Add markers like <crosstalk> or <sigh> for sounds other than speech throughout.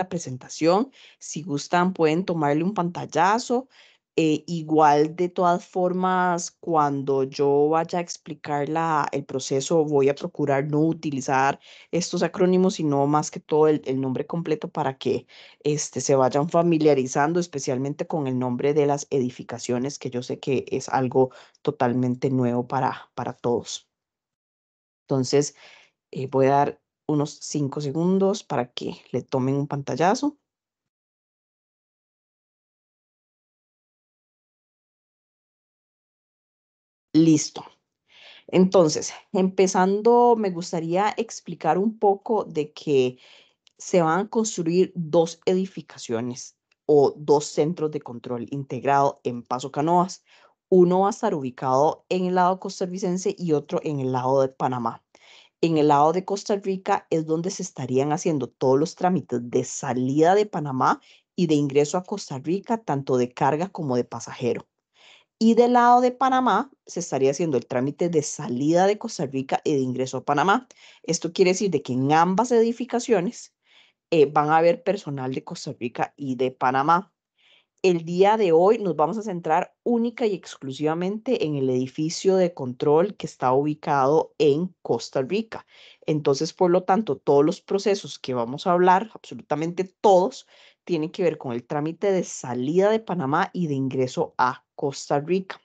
la presentación. Si gustan, pueden tomarle un pantallazo. Eh, igual, de todas formas, cuando yo vaya a explicar la, el proceso, voy a procurar no utilizar estos acrónimos, sino más que todo el, nombre completo para que este, se vayan familiarizando, especialmente con el nombre de las edificaciones, que yo sé que es algo totalmente nuevo para, para todos. Entonces, eh, voy a dar unos cinco segundos para que le tomen un pantallazo. Listo. Entonces, empezando, me gustaría explicar un poco de que se van a construir dos edificaciones o dos centros de control integrado en Paso Canoas. Uno va a estar ubicado en el lado costarricense y otro en el lado de Panamá. En el lado de Costa Rica es donde se estarían haciendo todos los trámites de salida de Panamá y de ingreso a Costa Rica, tanto de carga como de pasajero. Y del lado de Panamá se estaría haciendo el trámite de salida de Costa Rica y de ingreso a Panamá. Esto quiere decir de que en ambas edificaciones eh, van a haber personal de Costa Rica y de Panamá. El día de hoy nos vamos a centrar única y exclusivamente en el edificio de control que está ubicado en Costa Rica. Entonces, por lo tanto, todos los procesos que vamos a hablar, absolutamente todos, tienen que ver con el trámite de salida de Panamá y de ingreso a Costa Rica.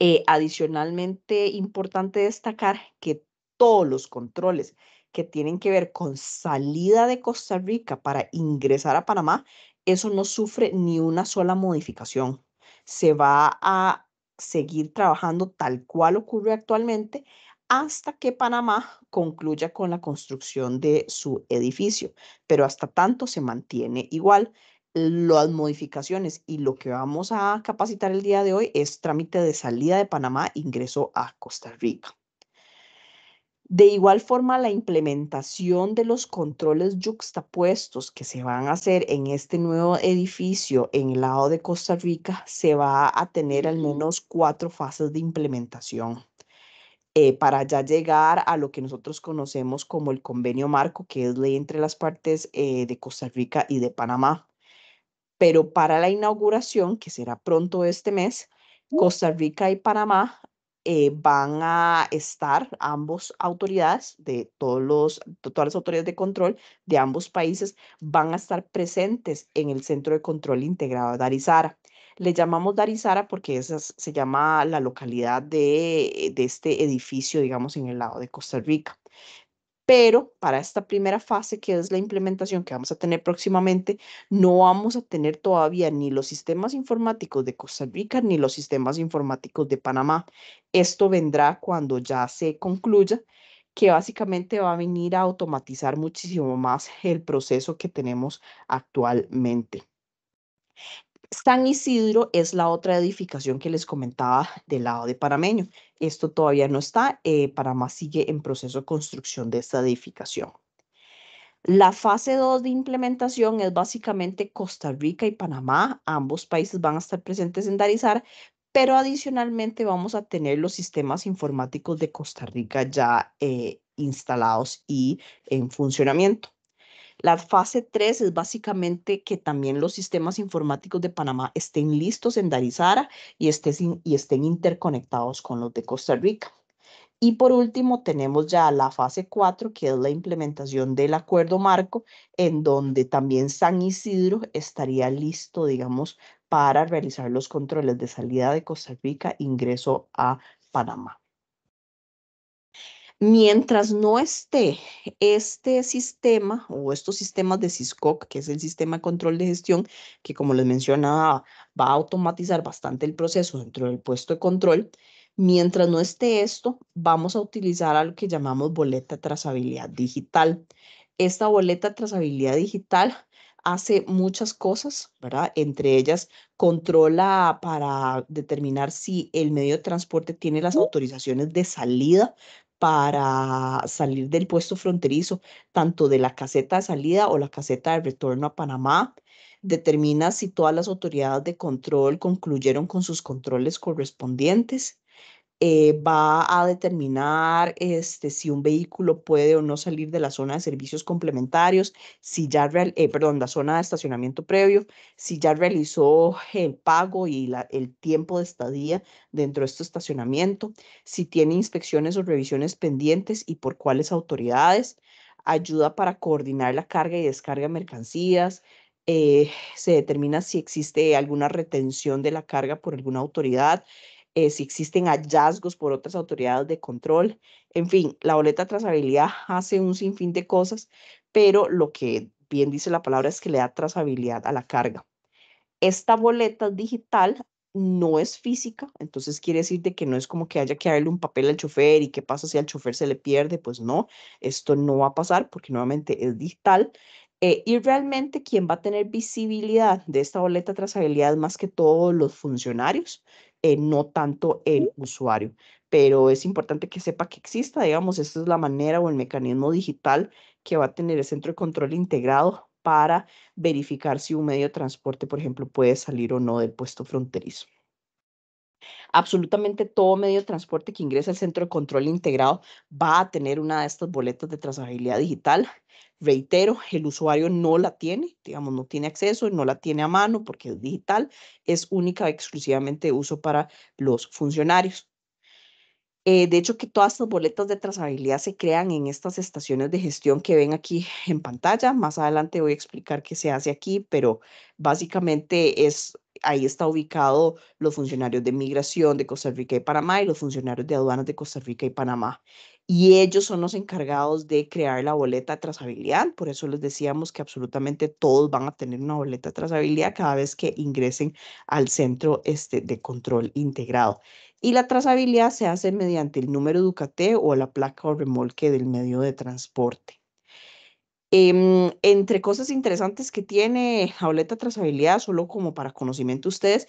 Eh, adicionalmente, importante destacar que todos los controles que tienen que ver con salida de Costa Rica para ingresar a Panamá eso no sufre ni una sola modificación. Se va a seguir trabajando tal cual ocurre actualmente hasta que Panamá concluya con la construcción de su edificio, pero hasta tanto se mantiene igual. Las modificaciones y lo que vamos a capacitar el día de hoy es trámite de salida de Panamá, ingreso a Costa Rica. De igual forma, la implementación de los controles yuxtapuestos que se van a hacer en este nuevo edificio en el lado de Costa Rica se va a tener al menos cuatro fases de implementación. Eh, para ya llegar a lo que nosotros conocemos como el convenio marco, que es ley entre las partes eh, de Costa Rica y de Panamá. Pero para la inauguración, que será pronto este mes, Costa Rica y Panamá eh, van a estar ambos autoridades de todos los, todas las autoridades de control de ambos países, van a estar presentes en el Centro de Control Integrado Darizara. Le llamamos Darizara porque esa se llama la localidad de, de este edificio, digamos, en el lado de Costa Rica pero para esta primera fase, que es la implementación que vamos a tener próximamente, no vamos a tener todavía ni los sistemas informáticos de Costa Rica ni los sistemas informáticos de Panamá. Esto vendrá cuando ya se concluya, que básicamente va a venir a automatizar muchísimo más el proceso que tenemos actualmente. San Isidro es la otra edificación que les comentaba del lado de Panameño. Esto todavía no está, eh, Panamá sigue en proceso de construcción de esta edificación. La fase 2 de implementación es básicamente Costa Rica y Panamá. Ambos países van a estar presentes en Darizar, pero adicionalmente vamos a tener los sistemas informáticos de Costa Rica ya eh, instalados y en funcionamiento. La fase 3 es básicamente que también los sistemas informáticos de Panamá estén listos en Darizara y estén, interconectados con los de Costa Rica. Y por último, tenemos ya la fase 4, que es la implementación del acuerdo marco, en donde también San Isidro estaría listo, digamos, para realizar los controles de salida de Costa Rica, ingreso a Panamá. Mientras no esté este sistema o estos sistemas de CISCOC, que es el sistema de control de gestión, que como les mencionaba, va a automatizar bastante el proceso dentro del puesto de control, mientras no esté esto, vamos a utilizar algo que llamamos boleta de trazabilidad digital. Esta boleta de trazabilidad digital hace muchas cosas, ¿verdad? Entre ellas, controla para determinar si el medio de transporte tiene las autorizaciones de salida para salir del puesto fronterizo, tanto de la caseta de salida o la caseta de retorno a Panamá. Determina si todas las autoridades de control concluyeron con sus controles correspondientes eh, va a determinar este, si un vehículo puede o no salir de la zona de servicios complementarios, si ya, real, eh, perdón, la zona de estacionamiento previo, si ya realizó el pago y la, el tiempo de estadía dentro de este estacionamiento, si tiene inspecciones o revisiones pendientes y por cuáles autoridades, ayuda para coordinar la carga y descarga de mercancías, eh, se determina si existe alguna retención de la carga por alguna autoridad eh, si existen hallazgos por otras autoridades de control. En fin, la boleta de trazabilidad hace un sinfín de cosas, pero lo que bien dice la palabra es que le da trazabilidad a la carga. Esta boleta digital no es física, entonces quiere decir que no es como que haya que darle un papel al chofer y qué pasa si al chofer se le pierde, pues no, esto no va a pasar porque nuevamente es digital. Eh, y realmente ¿quién va a tener visibilidad de esta boleta de trazabilidad más que todos los funcionarios, eh, no tanto el usuario. Pero es importante que sepa que exista, digamos, esta es la manera o el mecanismo digital que va a tener el centro de control integrado para verificar si un medio de transporte, por ejemplo, puede salir o no del puesto fronterizo. Absolutamente todo medio de transporte que ingresa al centro de control integrado va a tener una de estas boletas de trazabilidad digital. Reitero, el usuario no la tiene, digamos, no tiene acceso, no la tiene a mano porque es digital, es única exclusivamente uso para los funcionarios. Eh, de hecho, que todas estas boletas de trazabilidad se crean en estas estaciones de gestión que ven aquí en pantalla. Más adelante voy a explicar qué se hace aquí, pero básicamente es ahí está ubicado los funcionarios de migración de Costa Rica y Panamá y los funcionarios de aduanas de Costa Rica y Panamá y ellos son los encargados de crear la boleta de trazabilidad. Por eso les decíamos que absolutamente todos van a tener una boleta de trazabilidad cada vez que ingresen al centro este, de control integrado. Y la trazabilidad se hace mediante el número ducate o la placa o remolque del medio de transporte. Em, entre cosas interesantes que tiene la de Trazabilidad, solo como para conocimiento ustedes,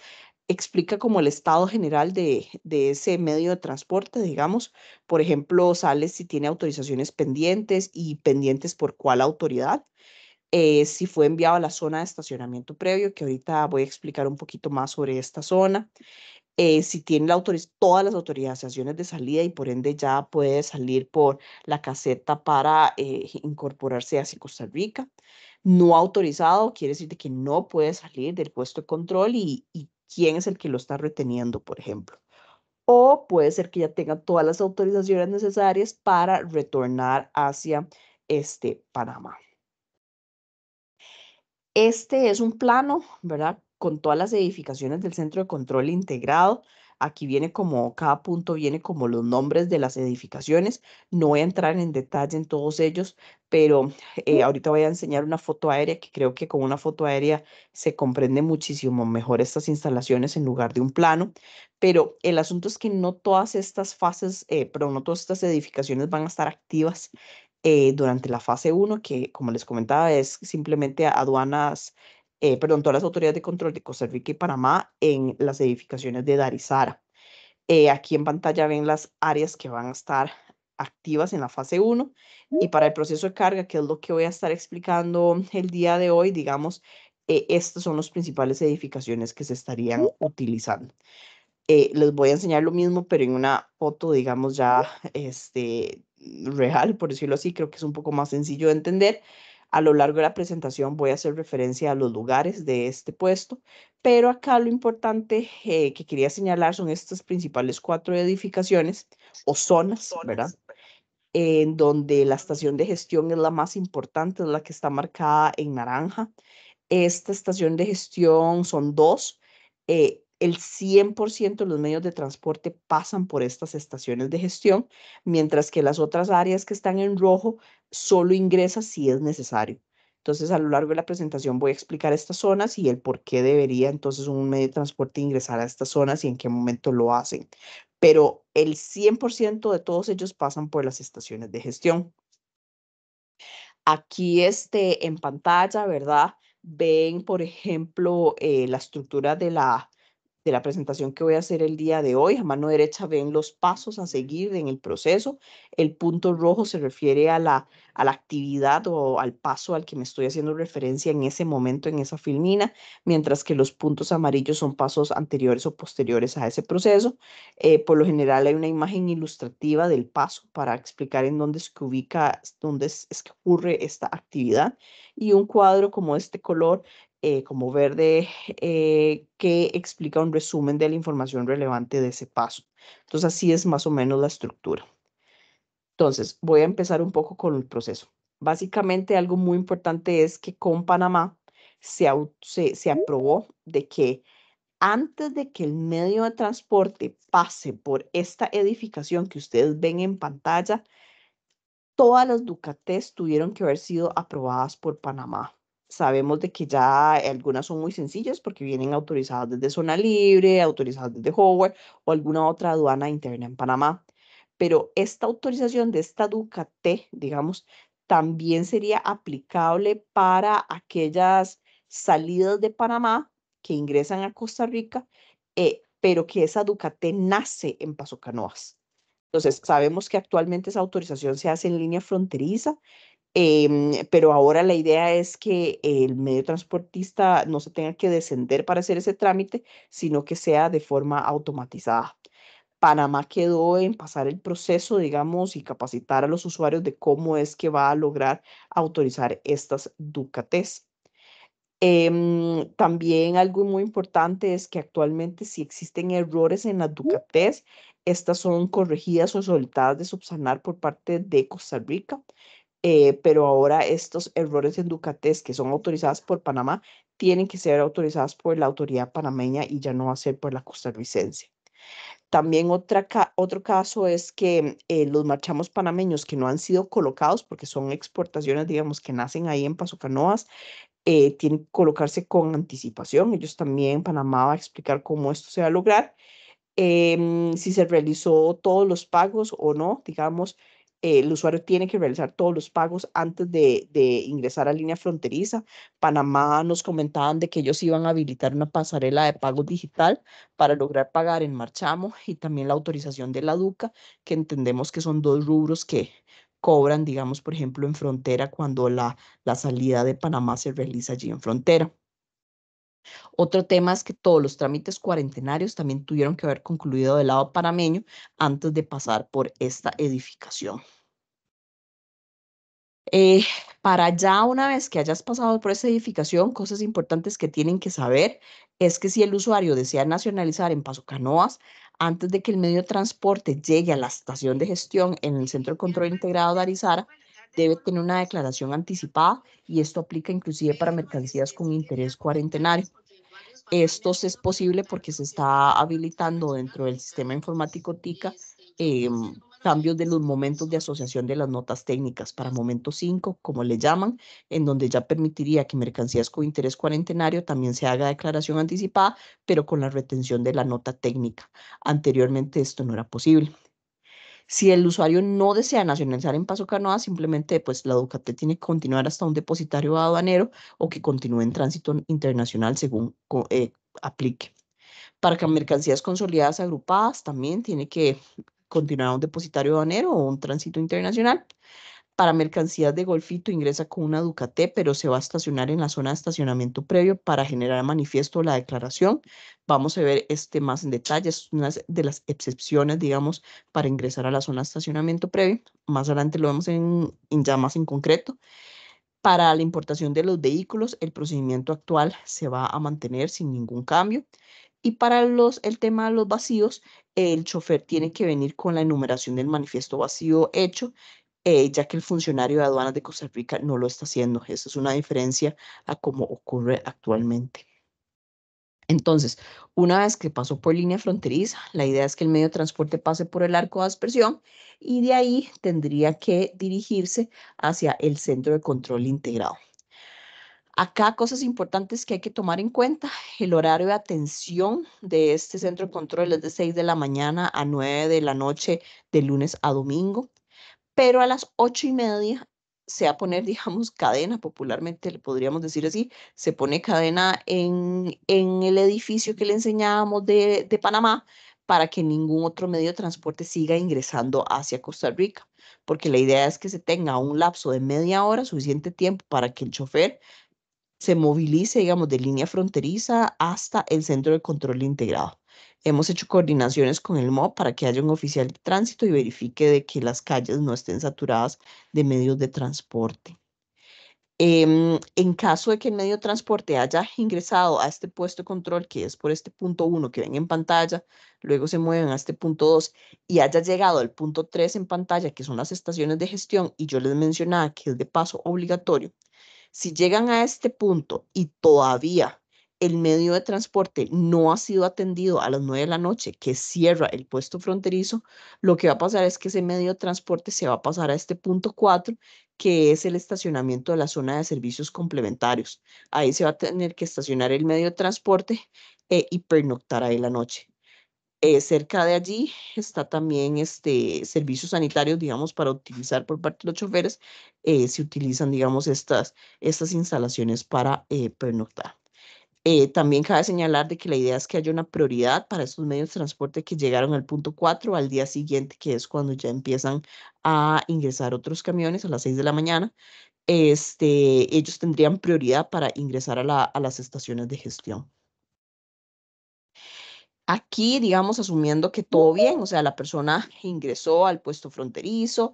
explica como el estado general de, ese medio de transporte, digamos. Por ejemplo, sale si tiene autorizaciones pendientes y pendientes por cuál autoridad, eh, si fue enviado a la zona de estacionamiento previo, que ahorita voy a explicar un poquito más sobre esta zona, eh, si tiene todas las autorizaciones de salida y por ende ya puede salir por la caseta para eh, incorporarse hacia Costa Rica no autorizado, quiere decir que no puede salir del puesto de control y, quién es el que lo está reteniendo, por ejemplo. O puede ser que ya tenga todas las autorizaciones necesarias para retornar hacia este Panamá. Este es un plano, ¿verdad? Con todas las edificaciones del Centro de Control Integrado Aquí viene como, cada punto viene como los nombres de las edificaciones. No voy a entrar en detalle en todos ellos, pero eh, ahorita voy a enseñar una foto aérea que creo que con una foto aérea se comprende muchísimo mejor estas instalaciones en lugar de un plano. Pero el asunto es que no todas estas fases, eh, pero no todas estas edificaciones van a estar activas eh, durante la fase 1, que como les comentaba es simplemente aduanas eh, perdón, todas las autoridades de control de Costa Rica y Panamá en las edificaciones de Darizara. Eh, aquí en pantalla ven las áreas que van a estar activas en la fase 1 y para el proceso de carga, que es lo que voy a estar explicando el día de hoy, digamos, eh, son los principales edificaciones que se estarían utilizando. Eh, les voy a enseñar lo mismo, pero en una foto, digamos, ya este, real, por decirlo así, creo que es un poco más sencillo de entender. A lo largo de la presentación voy a hacer referencia a los lugares de este puesto, pero acá lo importante eh, que quería señalar son estas principales cuatro edificaciones o zonas, ¿verdad? En donde la estación de gestión es la más importante, es la que está marcada en naranja. Esta estación de gestión son dos. Eh, el 100% de los medios de transporte pasan por estas estaciones de gestión, mientras que las otras áreas que están en rojo solo ingresan si es necesario. Entonces, a lo largo de la presentación voy a explicar estas zonas y el por qué debería entonces un medio de transporte ingresar a estas zonas y en qué momento lo hacen. Pero el 100% de todos ellos pasan por las estaciones de gestión. Aquí este, en pantalla, ¿verdad? Ven, por ejemplo, eh, la estructura de la, de la presentación que voy a hacer el día de hoy. A mano derecha ven los pasos a seguir en el proceso. El punto rojo se refiere a la, a la actividad o al paso al que me estoy haciendo referencia en ese momento, en esa filmina, mientras que los puntos amarillos son pasos anteriores o posteriores a ese proceso. Eh, por lo general hay una imagen ilustrativa del paso para explicar en dónde se ubica, dónde es, es que ocurre esta actividad y un cuadro como este color eh, como verde, eh, que explica un resumen de la información relevante de ese paso. Entonces, así es más o menos la estructura. Entonces, voy a empezar un poco con el proceso. Básicamente, algo muy importante es que con Panamá se, se, se aprobó de que antes de que el medio de transporte pase por esta edificación que ustedes ven en pantalla, todas las Ducates tuvieron que haber sido aprobadas por Panamá. Sabemos de que ya algunas son muy sencillas porque vienen autorizadas desde Zona Libre, autorizadas desde Howard o alguna otra aduana interna en Panamá. Pero esta autorización de esta Ducaté, digamos, también sería aplicable para aquellas salidas de Panamá que ingresan a Costa Rica, eh, pero que esa Ducaté nace en Paso Canoas. Entonces, sabemos que actualmente esa autorización se hace en línea fronteriza Em, pero ahora la idea es que el medio transportista no se tenga que descender para hacer ese trámite, sino que sea de forma automatizada. Panamá quedó en pasar el proceso, digamos, y capacitar a los usuarios de cómo es que va a lograr autorizar estas Ducates. Em, también algo muy importante es que actualmente si existen errores en las Ducates, estas son corregidas o solicitadas de subsanar por parte de Costa Rica. Eh, pero ahora estos errores en Ducates que son autorizados por Panamá tienen que ser autorizados por la autoridad panameña y ya no va a ser por la costarricense. También otra otro caso es que eh, los marchamos panameños que no han sido colocados, porque son exportaciones, digamos, que nacen ahí en Paso Canoas, eh, tienen que colocarse con anticipación. Ellos también, Panamá va a explicar cómo esto se va a lograr, em, si se realizó todos los pagos o no, digamos, el usuario tiene que realizar todos los pagos antes de, ingresar a línea fronteriza. Panamá nos comentaban de que ellos iban a habilitar una pasarela de pago digital para lograr pagar en marchamo y también la autorización de la DUCA, que entendemos que son dos rubros que cobran, digamos, por ejemplo, en frontera cuando la salida de Panamá se realiza allí en frontera. Otro tema es que todos los trámites cuarentenarios también tuvieron que haber concluido del lado panameño antes de pasar por esta edificación. Eh, para ya una vez que hayas pasado por esta edificación, cosas importantes que tienen que saber es que si el usuario desea nacionalizar en Paso Canoas, antes de que el medio de transporte llegue a la estación de gestión en el Centro de Control Integrado de Arizara, debe tener una declaración anticipada y esto aplica inclusive para mercancías con interés cuarentenario. Esto es posible porque se está habilitando dentro del sistema informático TICA em, cambios de los momentos de asociación de las notas técnicas para momento 5, como le llaman, en donde ya permitiría que mercancías con interés cuarentenario también se haga declaración anticipada, pero con la retención de la nota técnica. Anteriormente esto no era posible. Si el usuario no desea nacionalizar en Paso Canoa, simplemente pues la Ducate tiene que continuar hasta un depositario aduanero o que continúe en tránsito internacional según eh, aplique. Para que mercancías consolidadas agrupadas también tiene que continuar un depositario aduanero o un tránsito internacional. Para mercancías de Golfito ingresa con una Ducaté, pero se va a estacionar en la zona de estacionamiento previo para generar manifiesto la declaración. Vamos a ver este más en detalle, es una de las excepciones, digamos, para ingresar a la zona de estacionamiento previo. Más adelante lo vemos ya más en concreto. Para la importación de los vehículos, el procedimiento actual se va a mantener sin ningún cambio. Y para los, el tema de los vacíos, el chofer tiene que venir con la enumeración del manifiesto vacío hecho eh, ya que el funcionario de aduanas de Costa Rica no lo está haciendo. Esa es una diferencia a cómo ocurre actualmente. Entonces, una vez que pasó por línea fronteriza, la idea es que el medio de transporte pase por el arco de aspersión y de ahí tendría que dirigirse hacia el centro de control integrado. Acá cosas importantes que hay que tomar en cuenta, el horario de atención de este centro de control es de 6 de la mañana a 9 de la noche de lunes a domingo pero a las ocho y media se va a poner, <laughs> digamos, cadena, popularmente le podríamos decir así, se pone cadena en, en el edificio que le enseñábamos de, de Panamá para que ningún otro medio de transporte siga ingresando hacia Costa Rica, porque la idea es que se tenga un lapso de media hora, suficiente tiempo para que el chofer se movilice, digamos, de línea fronteriza hasta el centro de control integrado. Hemos hecho coordinaciones con el MOB para que haya un oficial de tránsito y verifique de que las calles no estén saturadas de medios de transporte. Em, en caso de que el medio de transporte haya ingresado a este puesto de control, que es por este punto 1 que ven en pantalla, luego se mueven a este punto 2 y haya llegado al punto 3 en pantalla, que son las estaciones de gestión, y yo les mencionaba que es de paso obligatorio, si llegan a este punto y todavía el medio de transporte no ha sido atendido a las 9 de la noche, que cierra el puesto fronterizo, lo que va a pasar es que ese medio de transporte se va a pasar a este punto 4, que es el estacionamiento de la zona de servicios complementarios. Ahí se va a tener que estacionar el medio de transporte eh, y pernoctar ahí la noche. Eh, cerca de allí está también este, servicios sanitarios, digamos, para utilizar por parte de los choferes, eh, se utilizan, digamos, estas, estas instalaciones para pernoctar. Eh, también cabe señalar de que la idea es que haya una prioridad para estos medios de transporte que llegaron al punto 4 al día siguiente, que es cuando ya empiezan a ingresar otros camiones a las 6 de la mañana. Este, ellos tendrían prioridad para ingresar a, a las estaciones de gestión. Aquí, digamos, asumiendo que todo bien, o sea, la persona ingresó al puesto fronterizo,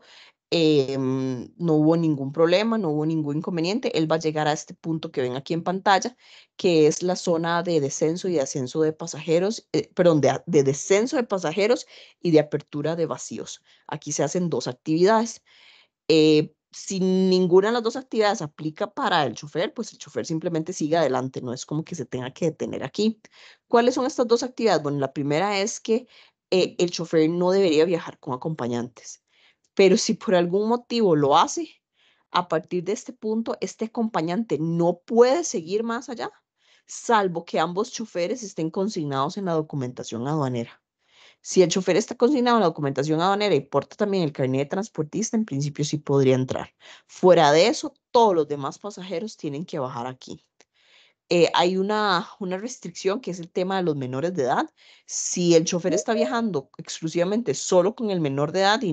Em, no hubo ningún problema, no hubo ningún inconveniente. Él va a llegar a este punto que ven aquí en pantalla, que es la zona de descenso y de ascenso de pasajeros, eh, perdón, de, descenso de pasajeros y de apertura de vacíos. Aquí se hacen dos actividades. Eh, si ninguna de las dos actividades aplica para el chofer, pues el chofer simplemente sigue adelante, no es como que se tenga que detener aquí. ¿Cuáles son estas dos actividades? Bueno, la primera es que eh, el chofer no debería viajar con acompañantes pero si por algún motivo lo hace, a partir de este punto, este acompañante no puede seguir más allá, salvo que ambos choferes estén consignados en la documentación aduanera. Si el chofer está consignado en la documentación aduanera y porta también el carnet de transportista, en principio sí podría entrar. Fuera de eso, todos los demás pasajeros tienen que bajar aquí. Eh, hay una, una restricción que es el tema de los menores de edad. Si el chofer está viajando exclusivamente solo con el menor de edad y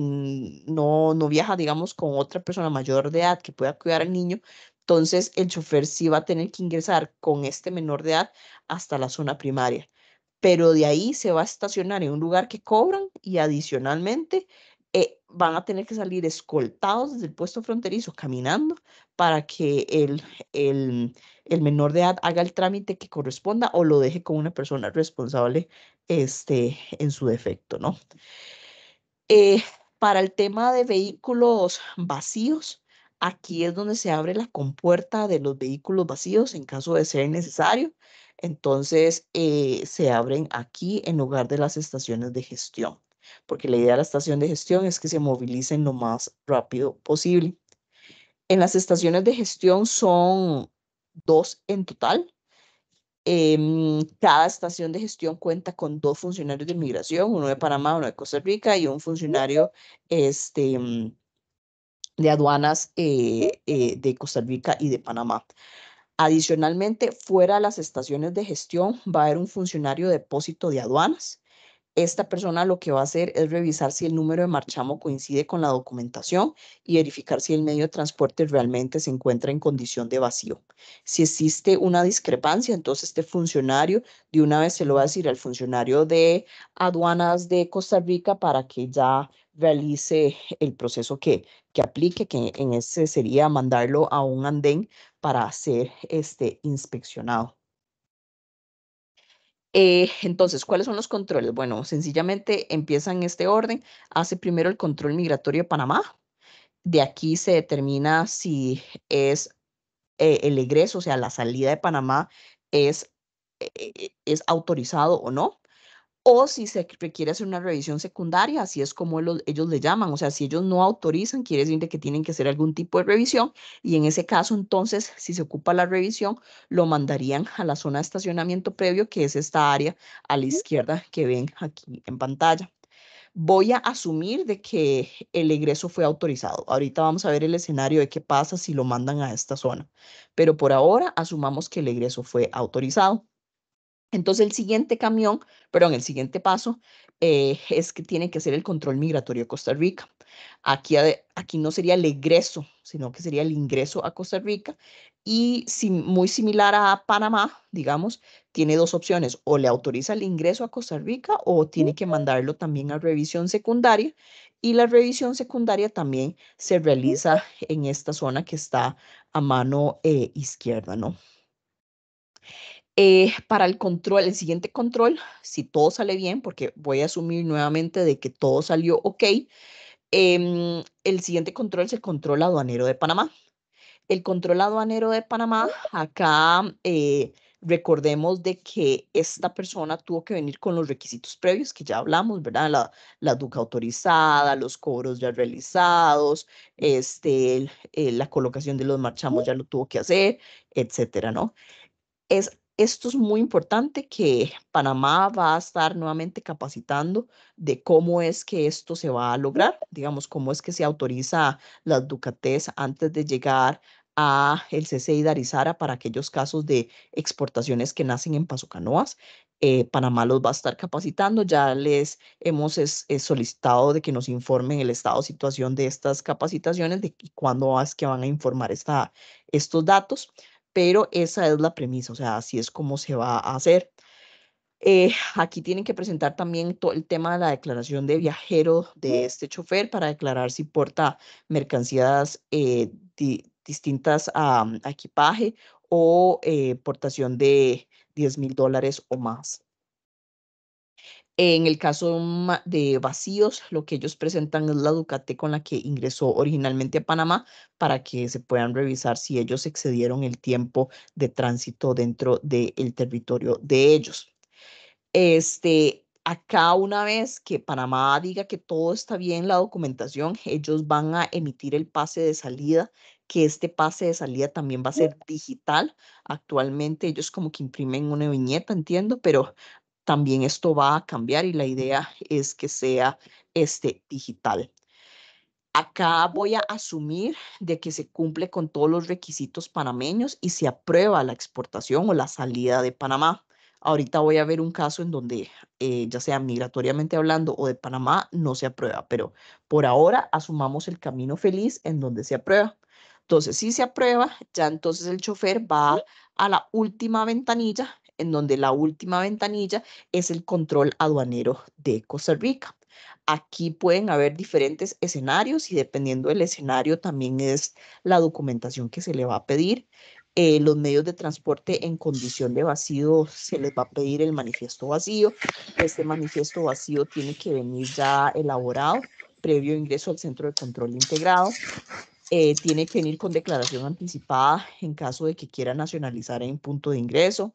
no, no viaja, digamos, con otra persona mayor de edad que pueda cuidar al niño, entonces el chofer sí va a tener que ingresar con este menor de edad hasta la zona primaria. Pero de ahí se va a estacionar en un lugar que cobran y adicionalmente eh, van a tener que salir escoltados desde el puesto fronterizo caminando para que el, el, menor de edad haga el trámite que corresponda o lo deje con una persona responsable este, en su defecto, ¿no? Eh, para el tema de vehículos vacíos, aquí es donde se abre la compuerta de los vehículos vacíos en caso de ser necesario. Entonces, eh, se abren aquí en lugar de las estaciones de gestión porque la idea de la estación de gestión es que se movilicen lo más rápido posible. En las estaciones de gestión son dos en total. Em, cada estación de gestión cuenta con dos funcionarios de inmigración, uno de Panamá, uno de Costa Rica y un funcionario este, mm, de aduanas eh, eh, de Costa Rica y de Panamá. Adicionalmente, fuera de las estaciones de gestión va a haber un funcionario de depósito de aduanas esta persona lo que va a hacer es revisar si el número de marchamo coincide con la documentación y verificar si el medio de transporte realmente se encuentra en condición de vacío. Si existe una discrepancia, entonces este funcionario de una vez se lo va a decir al funcionario de aduanas de Costa Rica para que ya realice el proceso que, que aplique, que en ese sería mandarlo a un andén para ser este, inspeccionado. Eh, entonces, ¿cuáles son los controles? Bueno, sencillamente empieza en este orden. Hace primero el control migratorio de Panamá. De aquí se determina si es eh, el egreso, o sea, la salida de Panamá es, eh, es autorizado o no o si se requiere hacer una revisión secundaria, así es como ellos le llaman, o sea, si ellos no autorizan, quiere decir que tienen que hacer algún tipo de revisión y en ese caso entonces, si se ocupa la revisión, lo mandarían a la zona de estacionamiento previo, que es esta área a la izquierda que ven aquí en pantalla. Voy a asumir de que el egreso fue autorizado. Ahorita vamos a ver el escenario de qué pasa si lo mandan a esta zona, pero por ahora asumamos que el egreso fue autorizado. Entonces el siguiente camión, perdón, el siguiente paso eh, es que tiene que ser el control migratorio a Costa Rica. Aquí, aquí no sería el egreso, sino que sería el ingreso a Costa Rica. Y muy similar a Panamá, digamos, tiene dos opciones, o le autoriza el ingreso a Costa Rica o tiene que mandarlo también a revisión secundaria. Y la revisión secundaria también se realiza en esta zona que está a mano eh, izquierda, ¿no? Eh, para el control, el siguiente control, si todo sale bien, porque voy a asumir nuevamente de que todo salió ok, em, el siguiente control es el control aduanero de Panamá. El control aduanero de Panamá, ah. acá eh, recordemos de que esta persona tuvo que venir con los requisitos previos que ya hablamos, ¿verdad? La, duca autorizada, los cobros ya realizados, este, eh, la colocación de los marchamos ya lo tuvo que hacer, etcétera, ¿no? Es esto es muy importante que Panamá va a estar nuevamente capacitando de cómo es que esto se va a lograr, digamos, cómo es que se autoriza la Ducatés antes de llegar a el CCI de Arizara para aquellos casos de exportaciones que nacen en Paso Canoas. Eh, Panamá los va a estar capacitando. Ya les hemos eh, solicitado de que nos informen el estado de situación de estas capacitaciones, de cuándo es que van a informar esta, estos datos pero esa es la premisa, o sea, así es como se va a hacer. Eh, <laughs> aquí tienen que presentar también todo el tema de la declaración de viajero de este chofer para declarar si porta mercancías eh, distintas a, equipaje o eh, portación de 10 mil dólares o más. En el caso de vacíos, lo que ellos presentan es la Ducate con la que ingresó originalmente a Panamá para que se puedan revisar si ellos excedieron el tiempo de tránsito dentro del territorio de ellos. Este, acá una vez que Panamá diga que todo está bien, la documentación, ellos van a emitir el pase de salida, que este pase de salida también va a ser digital. Actualmente ellos como que imprimen una viñeta, entiendo, pero también esto va a cambiar y la idea es que sea este digital. Acá voy a asumir de que se cumple con todos los requisitos panameños y se aprueba la exportación o la salida de Panamá. Ahorita voy a ver un caso en donde, eh, ya sea migratoriamente hablando o de Panamá, no se aprueba, pero por ahora asumamos el camino feliz en donde se aprueba. Entonces, si se aprueba, ya entonces el chofer va a la última ventanilla en donde la última ventanilla es el control aduanero de Costa Rica. Aquí pueden haber diferentes escenarios y dependiendo del escenario también es la documentación que se le va a pedir. Eh, los medios de transporte en condición de vacío se les va a pedir el manifiesto vacío. Este manifiesto vacío tiene que venir ya elaborado previo ingreso al centro de control integrado. Eh, tiene que venir con declaración anticipada en caso de que quiera nacionalizar en punto de ingreso.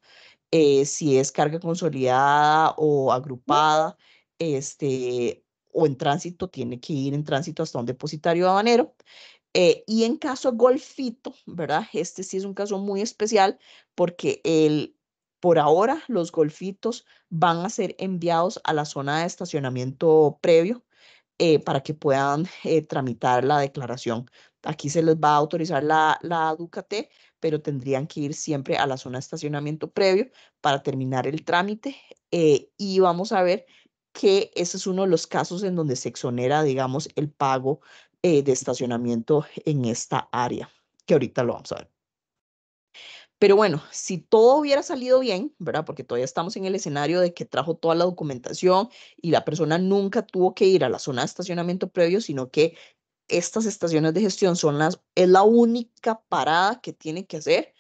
Eh, si es carga consolidada o agrupada, este, o en tránsito, tiene que ir en tránsito hasta un depositario habanero. Eh, y en caso golfito, ¿verdad? Este sí es un caso muy especial porque el, por ahora los golfitos van a ser enviados a la zona de estacionamiento previo eh, para que puedan tramitar la declaración. Aquí se les va a autorizar la, la Ducate, pero tendrían que ir siempre a la zona de estacionamiento previo para terminar el trámite eh, y vamos a ver que ese es uno de los casos en donde se exonera, digamos, el pago eh, de estacionamiento en esta área, que ahorita lo vamos a ver. Pero bueno, si todo hubiera salido bien, ¿verdad? Porque todavía estamos en el escenario de que trajo toda la documentación y la persona nunca tuvo que ir a la zona de estacionamiento previo, sino que estas estaciones de gestión son las, es la única parada que tiene que hacer.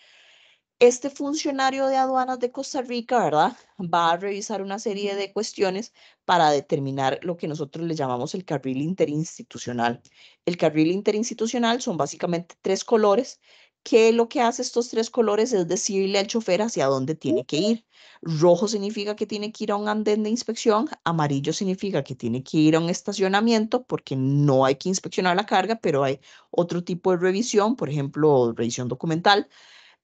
Este funcionario de aduanas de Costa Rica, ¿verdad? Va a revisar una serie de cuestiones para determinar lo que nosotros le llamamos el carril interinstitucional. El carril interinstitucional son básicamente tres colores que lo que hace estos tres colores es decirle al chofer hacia dónde tiene que ir. Rojo significa que tiene que ir a un andén de inspección, amarillo significa que tiene que ir a un estacionamiento porque no hay que inspeccionar la carga, pero hay otro tipo de revisión, por ejemplo, revisión documental,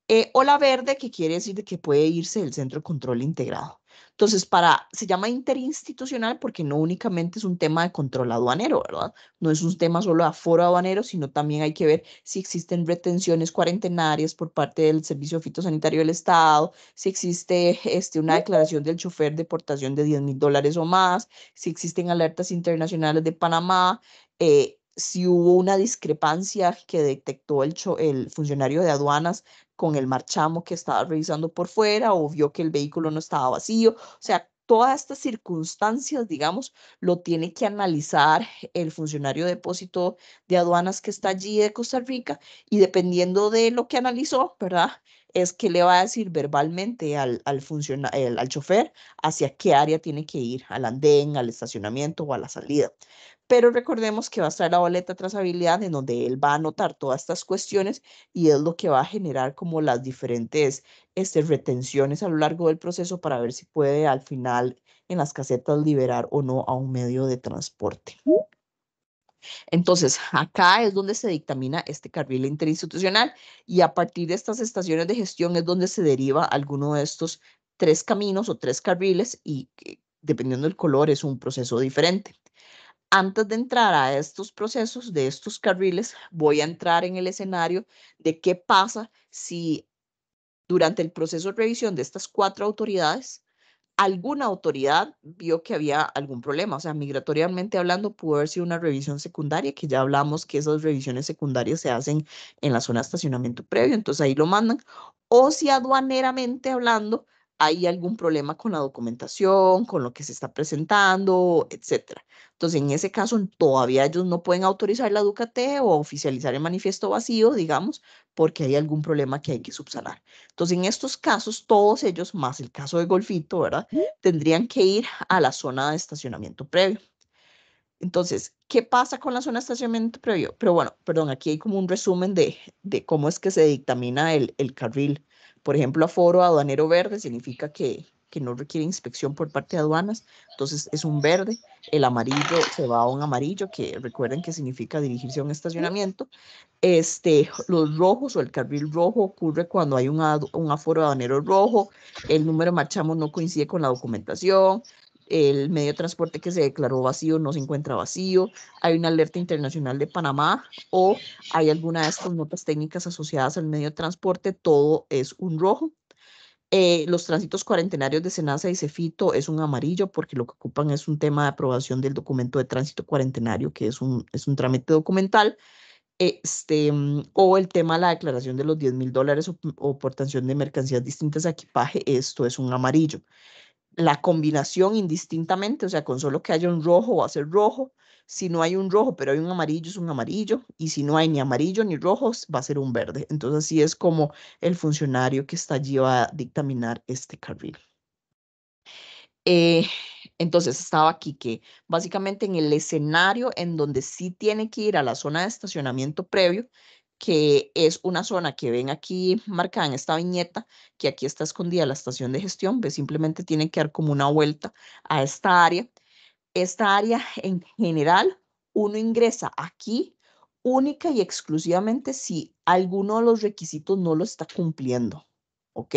eh, o la verde que quiere decir que puede irse del centro de control integrado. Entonces, para, se llama interinstitucional porque no únicamente es un tema de control aduanero, ¿verdad? No es un tema solo de aforo aduanero, sino también hay que ver si existen retenciones cuarentenarias por parte del Servicio Fitosanitario del Estado, si existe este, una declaración del chofer de portación de 10 mil dólares o más, si existen alertas internacionales de Panamá, eh, si hubo una discrepancia que detectó el, el funcionario de aduanas con el marchamo que estaba revisando por fuera o vio que el vehículo no estaba vacío. O sea, todas estas circunstancias, digamos, lo tiene que analizar el funcionario de depósito de aduanas que está allí de Costa Rica y dependiendo de lo que analizó, ¿verdad? es que le va a decir verbalmente al, al, chofer hacia qué área tiene que ir, al andén, al estacionamiento o a la salida. Pero recordemos que va a estar la boleta de trazabilidad en donde él va a anotar todas estas cuestiones y es lo que va a generar como las diferentes este, retenciones a lo largo del proceso para ver si puede al final en las casetas liberar o no a un medio de transporte. Entonces, acá es donde se dictamina este carril interinstitucional y a partir de estas estaciones de gestión es donde se deriva alguno de estos tres caminos o tres carriles y dependiendo del color es un proceso diferente. Antes de entrar a estos procesos, de estos carriles, voy a entrar en el escenario de qué pasa si durante el proceso de revisión de estas cuatro autoridades alguna autoridad vio que había algún problema. O sea, migratoriamente hablando, pudo haber sido una revisión secundaria, que ya hablamos que esas revisiones secundarias se hacen en la zona de estacionamiento previo, entonces ahí lo mandan. O si aduaneramente hablando, hay algún problema con la documentación, con lo que se está presentando, etcétera. Entonces, en ese caso, todavía ellos no pueden autorizar la Ducate o oficializar el manifiesto vacío, digamos, porque hay algún problema que hay que subsanar. Entonces, en estos casos, todos ellos, más el caso de Golfito, ¿verdad? Tendrían que ir a la zona de estacionamiento previo. Entonces, ¿qué pasa con la zona de estacionamiento previo? Pero bueno, perdón, aquí hay como un resumen de, cómo es que se dictamina el carril por ejemplo, aforo aduanero verde significa que, que no requiere inspección por parte de aduanas, entonces es un verde, el amarillo se va a un amarillo, que recuerden que significa dirigirse a un estacionamiento. Este, los rojos o el carril rojo ocurre cuando hay un, un aforo aduanero rojo, el número marchamos no coincide con la documentación, el medio de transporte que se declaró vacío no se encuentra vacío, hay una alerta internacional de Panamá o hay alguna de estas notas técnicas asociadas al medio de transporte, todo es un rojo. Eh, los tránsitos cuarentenarios de Senasa y Cefito es un amarillo porque lo que ocupan es un tema de aprobación del documento de tránsito cuarentenario, que es un, es un trámite documental. Este, o el tema de la declaración de los 10 mil dólares o, portación de mercancías distintas a equipaje, esto es un amarillo la combinación indistintamente, o sea, con solo que haya un rojo va a ser rojo, si no hay un rojo, pero hay un amarillo, es un amarillo, y si no hay ni amarillo ni rojos, va a ser un verde. Entonces, así es como el funcionario que está allí va a dictaminar este carril. Eh, entonces estaba aquí que básicamente en el escenario en donde sí tiene que ir a la zona de estacionamiento previo, que es una zona que ven aquí marcada en esta viñeta, que aquí está escondida la estación de gestión, pues simplemente tienen que dar como una vuelta a esta área. Esta área en general, uno ingresa aquí única y exclusivamente si alguno de los requisitos no lo está cumpliendo, ¿ok?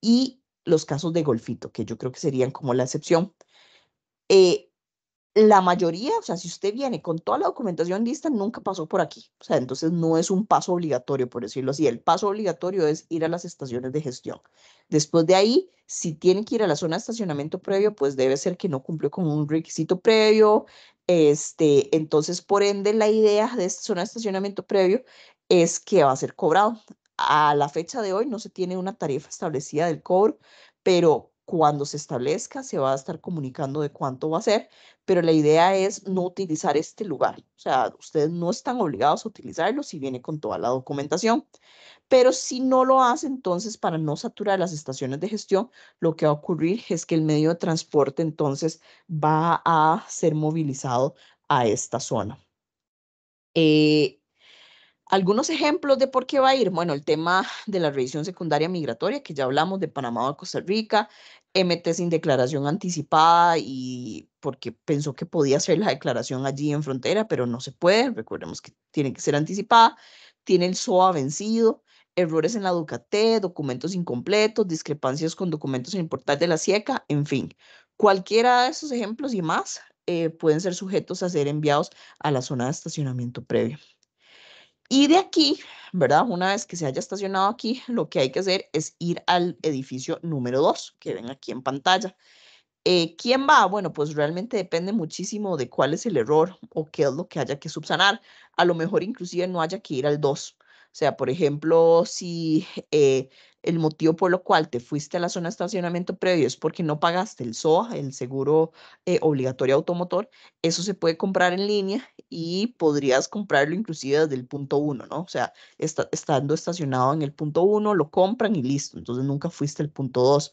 Y los casos de golfito, que yo creo que serían como la excepción. Eh, la mayoría, o sea, si usted viene con toda la documentación lista, nunca pasó por aquí. O sea, entonces no es un paso obligatorio, por decirlo así. El paso obligatorio es ir a las estaciones de gestión. Después de ahí, si tiene que ir a la zona de estacionamiento previo, pues debe ser que no cumplió con un requisito previo. Este, entonces, por ende, la idea de esta zona de estacionamiento previo es que va a ser cobrado. A la fecha de hoy no se tiene una tarifa establecida del cobro, pero cuando se establezca se va a estar comunicando de cuánto va a ser, pero la idea es no utilizar este lugar. O sea, ustedes no están obligados a utilizarlo si viene con toda la documentación. Pero si no lo hace, entonces para no saturar las estaciones de gestión, lo que va a ocurrir es que el medio de transporte entonces va a ser movilizado a esta zona. Eh, algunos ejemplos de por qué va a ir. Bueno, el tema de la revisión secundaria migratoria, que ya hablamos de Panamá a Costa Rica, MT sin declaración anticipada y porque pensó que podía hacer la declaración allí en frontera, pero no se puede. Recordemos que tiene que ser anticipada. Tiene el SOA vencido, errores en la Ducate, documentos incompletos, discrepancias con documentos en el portal de la SIECA, en fin. Cualquiera de esos ejemplos y más eh, pueden ser sujetos a ser enviados a la zona de estacionamiento previo. Y de aquí, ¿verdad? Una vez que se haya estacionado aquí, lo que hay que hacer es ir al edificio número 2, que ven aquí en pantalla. Eh, ¿Quién va? Bueno, pues realmente depende muchísimo de cuál es el error o qué es lo que haya que subsanar. A lo mejor inclusive no haya que ir al 2. O sea, por ejemplo, si eh, el motivo por lo cual te fuiste a la zona de estacionamiento previo es porque no pagaste el SOA, el seguro eh, obligatorio automotor, eso se puede comprar en línea y podrías comprarlo inclusive desde el punto uno, ¿no? O sea, estando estacionado en el punto uno, lo compran y listo, entonces nunca fuiste al punto dos.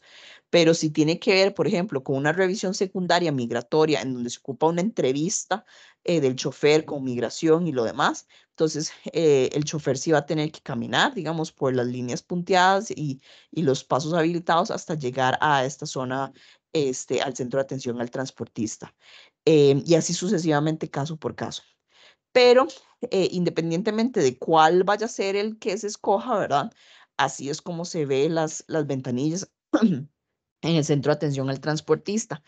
Pero si tiene que ver, por ejemplo, con una revisión secundaria migratoria en donde se ocupa una entrevista eh, del chofer con migración y lo demás. Entonces, eh, el chofer sí va a tener que caminar, digamos, por las líneas punteadas y, los pasos habilitados hasta llegar a esta zona, este, al centro de atención al transportista. Em, y así sucesivamente, caso por caso. Pero eh, independientemente de cuál vaya a ser el que se escoja, ¿verdad? Así es como se ve las, las ventanillas en el centro de atención al transportista.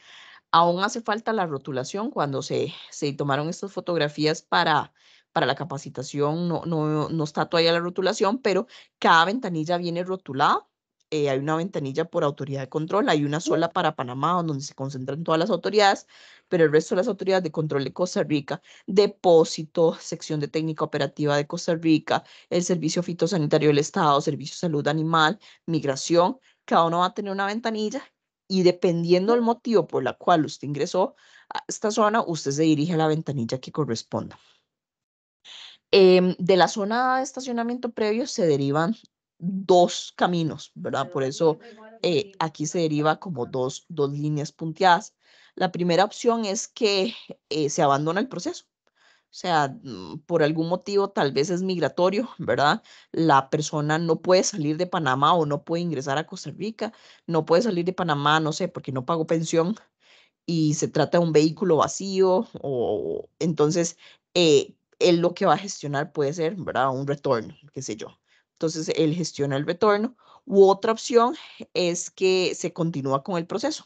Aún hace falta la rotulación cuando se, tomaron estas fotografías para, la capacitación, no, no, está todavía la rotulación, pero cada ventanilla viene rotulada eh, hay una ventanilla por autoridad de control, hay una sola para Panamá, donde se concentran todas las autoridades, pero el resto de las autoridades de control de Costa Rica, depósito, sección de técnica operativa de Costa Rica, el servicio fitosanitario del Estado, servicio de salud animal, migración, cada uno va a tener una ventanilla y dependiendo del motivo por la cual usted ingresó a esta zona, usted se dirige a la ventanilla que corresponda. Em, de la zona de estacionamiento previo se derivan dos caminos, ¿verdad? Por eso eh, aquí se deriva como dos, dos líneas punteadas. La primera opción es que eh, se abandona el proceso, o sea, mm, por algún motivo tal vez es migratorio, ¿verdad? La persona no puede salir de Panamá o no puede ingresar a Costa Rica, no puede salir de Panamá, no sé, porque no pagó pensión y se trata de un vehículo vacío o entonces eh, él lo que va a gestionar puede ser, ¿verdad? Un retorno, qué sé yo. Entonces él gestiona el retorno. U otra opción es que se continúa con el proceso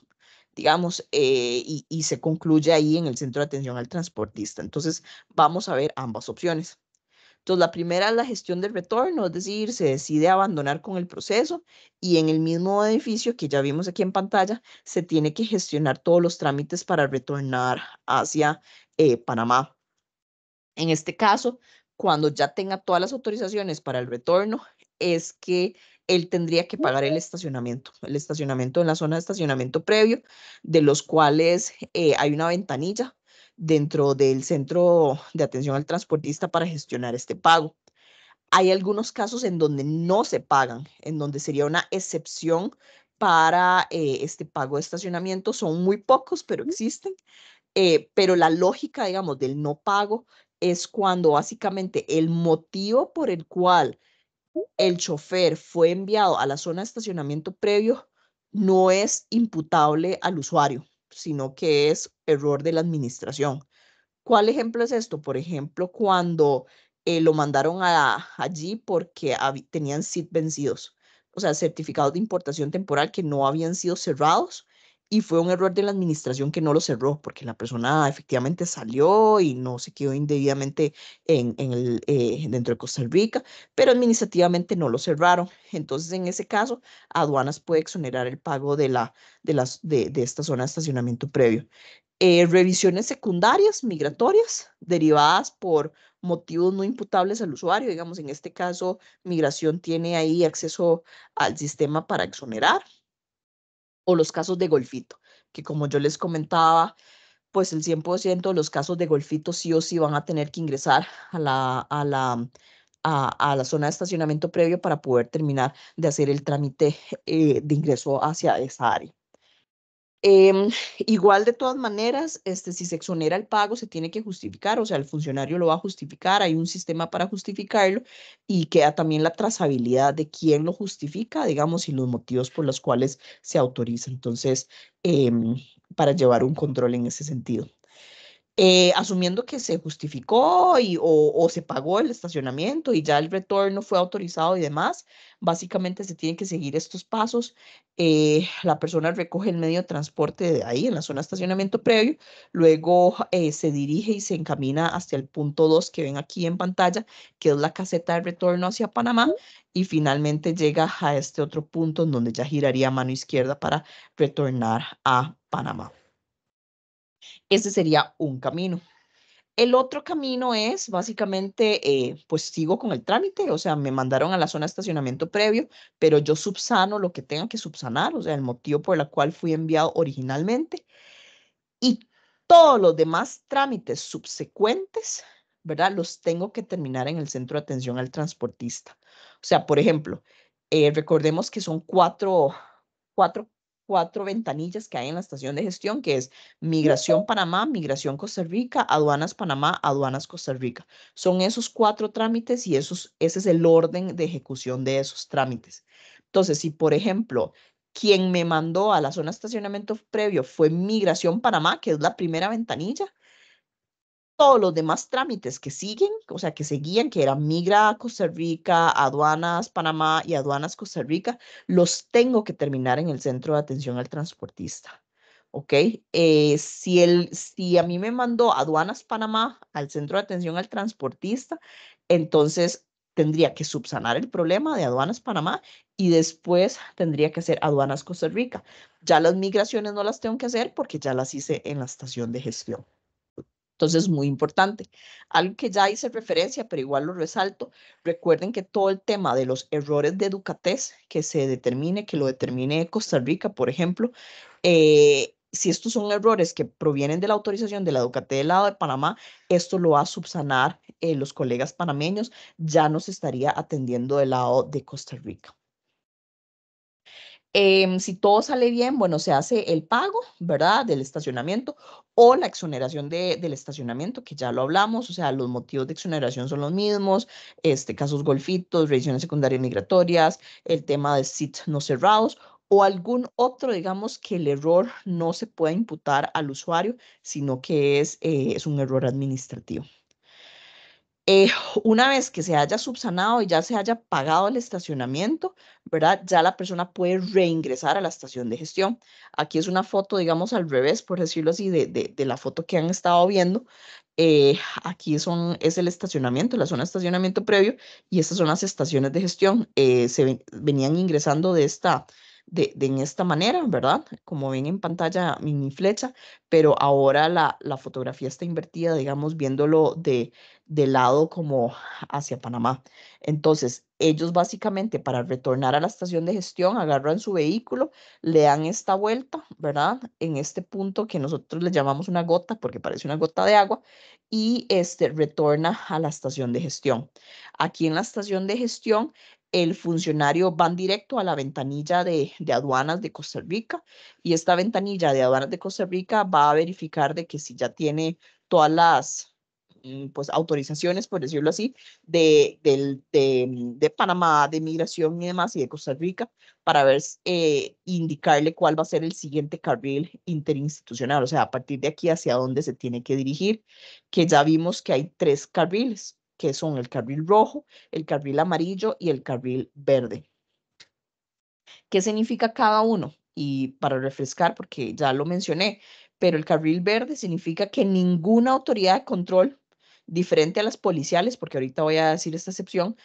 digamos, eh, y, se concluye ahí en el centro de atención al transportista. Entonces, vamos a ver ambas opciones. Entonces, la primera es la gestión del retorno, es decir, se decide abandonar con el proceso y en el mismo edificio que ya vimos aquí en pantalla, se tiene que gestionar todos los trámites para retornar hacia eh, Panamá. En este caso, cuando ya tenga todas las autorizaciones para el retorno, es que él tendría que pagar el estacionamiento, el estacionamiento en la zona de estacionamiento previo, de los cuales eh, hay una ventanilla dentro del centro de atención al transportista para gestionar este pago. Hay algunos casos en donde no se pagan, en donde sería una excepción para eh, este pago de estacionamiento. Son muy pocos, pero existen. Eh, pero la lógica, digamos, del no pago es cuando básicamente el motivo por el cual el chofer fue enviado a la zona de estacionamiento previo, no es imputable al usuario, sino que es error de la administración. ¿Cuál ejemplo es esto? Por ejemplo, cuando eh, lo mandaron allí porque tenían SID vencidos, o sea, certificados de importación temporal que no habían sido cerrados y fue un error de la administración que no lo cerró, porque la persona efectivamente salió y no se quedó indebidamente en, eh, dentro de Costa Rica, pero administrativamente no lo cerraron. Entonces, en ese caso, aduanas puede exonerar el pago de, la, de, las, de, esta zona de estacionamiento previo. Eh, revisiones secundarias migratorias derivadas por motivos no imputables al usuario. Digamos, en este caso, migración tiene ahí acceso al sistema para exonerar los casos de golfito, que como yo les comentaba, pues el 100% de los casos de golfito sí o sí van a tener que ingresar a la, a la, a, la zona de estacionamiento previo para poder terminar de hacer el trámite eh, de ingreso hacia esa área. Eh, <laughs> igual de todas maneras, este, si se exonera el pago, se tiene que justificar, o sea, el funcionario lo va a justificar, hay un sistema para justificarlo y queda también la trazabilidad de quién lo justifica, digamos, y los motivos por los cuales se autoriza. Entonces, em, para llevar un control en ese sentido. Eh, asumiendo que se justificó y, o, se pagó el estacionamiento y ya el retorno fue autorizado y demás, básicamente se tienen que seguir estos pasos. Eh, la persona recoge el medio de transporte de ahí, en la zona de estacionamiento previo, luego eh, se dirige y se encamina hacia el punto 2 que ven aquí en pantalla, que es la caseta de retorno hacia Panamá, y finalmente llega a este otro punto donde ya giraría mano izquierda para retornar a Panamá. Ese sería un camino. El otro camino es básicamente, eh, pues sigo con el trámite, o sea, me mandaron a la zona de estacionamiento previo, pero yo subsano lo que tenga que subsanar, o sea, el motivo por el cual fui enviado originalmente. Y todos los demás trámites subsecuentes, ¿verdad? Los tengo que terminar en el centro de atención al transportista. O sea, por ejemplo, eh, recordemos que son cuatro, cuatro cuatro ventanillas que hay en la estación de gestión, que es Migración Panamá, Migración Costa Rica, Aduanas Panamá, Aduanas Costa Rica. Son esos cuatro trámites y esos, ese es el orden de ejecución de esos trámites. Entonces, si por ejemplo, quien me mandó a la zona de estacionamiento previo fue Migración Panamá, que es la primera ventanilla, todos los demás trámites que siguen, o sea, que seguían, que era migra Costa Rica, aduanas Panamá y aduanas Costa Rica, los tengo que terminar en el centro de atención al transportista. ¿Ok? Eh, si, si a mí me mandó aduanas Panamá al centro de atención al transportista, entonces tendría que subsanar el problema de aduanas Panamá y después tendría que hacer aduanas Costa Rica. Ya las migraciones no las tengo que hacer porque ya las hice en la estación de gestión. Entonces, muy importante. Algo que ya hice referencia, pero igual lo resalto, recuerden que todo el tema de los errores de Ducatés que se determine, que lo determine Costa Rica, por ejemplo, eh, si estos son errores que provienen de la autorización de la Ducaté del lado de Panamá, esto lo va a subsanar eh, los colegas panameños, ya no se estaría atendiendo del lado de Costa Rica. Em, si todo sale bien, bueno, se hace el pago, ¿verdad? Del estacionamiento o la exoneración del estacionamiento, que ya lo hablamos, o sea, los motivos de exoneración son los mismos, este, casos golfitos, revisiones secundarias migratorias, el tema de SIT no cerrados o algún otro, digamos, que el error no se pueda imputar al usuario, sino que es, eh, es un error administrativo. Eh, una vez que se haya subsanado y ya se haya pagado el estacionamiento, ¿verdad? Ya la persona puede reingresar a la estación de gestión. Aquí es una foto, digamos, al revés, por decirlo así, de, de, la foto que han estado viendo. Eh, aquí son, es el estacionamiento, la zona de estacionamiento previo, y estas son las estaciones de gestión. Eh, se venían ingresando de esta, de, en esta manera, ¿verdad? Como ven en pantalla mi, flecha, pero ahora la, la, fotografía está invertida, digamos, viéndolo de, de lado como hacia Panamá. Entonces, ellos básicamente para retornar a la estación de gestión agarran su vehículo, le dan esta vuelta, ¿verdad? En este punto que nosotros le llamamos una gota porque parece una gota de agua y este retorna a la estación de gestión. Aquí en la estación de gestión el funcionario va directo a la ventanilla de, de, aduanas de Costa Rica y esta ventanilla de aduanas de Costa Rica va a verificar de que si ya tiene todas las Mm, pues, autorizaciones, por decirlo así, de, del de, mm, de Panamá, de Migración y demás, y de Costa Rica, para ver, eh, indicarle cuál va a ser el siguiente carril interinstitucional, o sea, a partir de aquí hacia dónde se tiene que dirigir, que ya vimos que hay tres carriles, que son el carril rojo, el carril amarillo y el carril verde. ¿Qué significa cada uno? Y para refrescar, porque ya lo mencioné, pero el carril verde significa que ninguna autoridad de control diferente a las policiales, porque ahorita voy a decir esta excepción,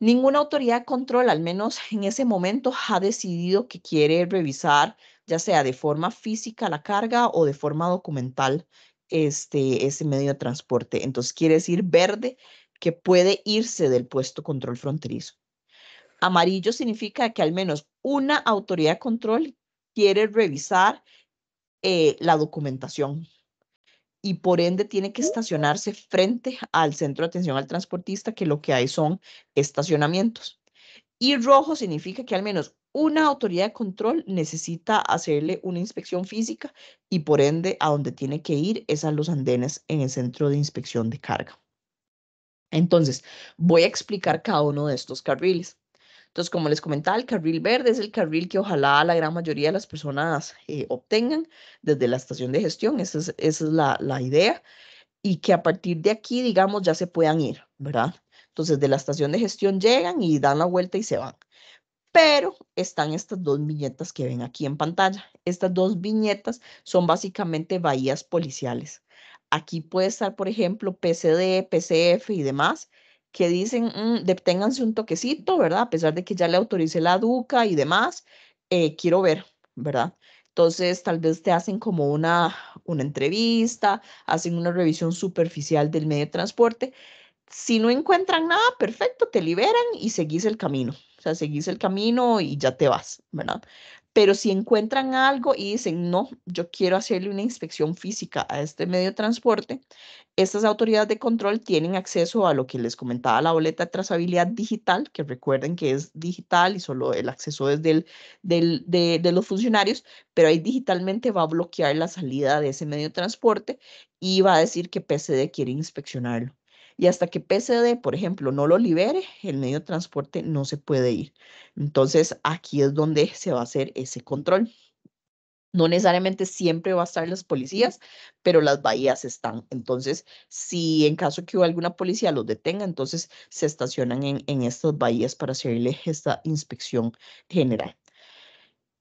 ninguna autoridad de control, al menos en ese momento, ha decidido que quiere revisar, ya sea de forma física la carga o de forma documental, este, ese medio de transporte. Entonces quiere decir verde que puede irse del puesto control fronterizo. Amarillo significa que al menos una autoridad de control quiere revisar eh, la documentación y por ende tiene que estacionarse frente al centro de atención al transportista, que lo que hay son estacionamientos. Y rojo significa que al menos una autoridad de control necesita hacerle una inspección física y por ende a donde tiene que ir es a los andenes en el centro de inspección de carga. Entonces, voy a explicar cada uno de estos carriles. Entonces, como les comentaba, el carril verde es el carril que ojalá la gran mayoría de las personas eh, obtengan desde la estación de gestión, esa es, la, la, idea, y que a partir de aquí, digamos, ya se puedan ir, ¿verdad? Entonces, de la estación de gestión llegan y dan la vuelta y se van. Pero están estas dos viñetas que ven aquí en pantalla. Estas dos viñetas son básicamente bahías policiales. Aquí puede estar, por ejemplo, PCD, PCF y demás, que dicen, mm, deténganse un toquecito, ¿verdad? A pesar de que ya le autoricé la duca y demás, eh, quiero ver, ¿verdad? Entonces, tal vez te hacen como una, una entrevista, hacen una revisión superficial del medio de transporte. Si no encuentran nada, perfecto, te liberan y seguís el camino. O sea, seguís el camino y ya te vas, ¿verdad? Pero si encuentran algo y dicen, no, yo quiero hacerle una inspección física a este medio de transporte, estas autoridades de control tienen acceso a lo que les comentaba la boleta de trazabilidad digital, que recuerden que es digital y solo el acceso es de, los funcionarios, pero ahí digitalmente va a bloquear la salida de ese medio de transporte y va a decir que PCD quiere inspeccionarlo y hasta que PCD, por ejemplo, no lo libere, el medio de transporte no se puede ir. Entonces, aquí es donde se va a hacer ese control. No necesariamente siempre va a estar las policías, pero las bahías están. Entonces, si en caso que alguna policía los detenga, entonces se estacionan en, en estas bahías para hacerle esta inspección general.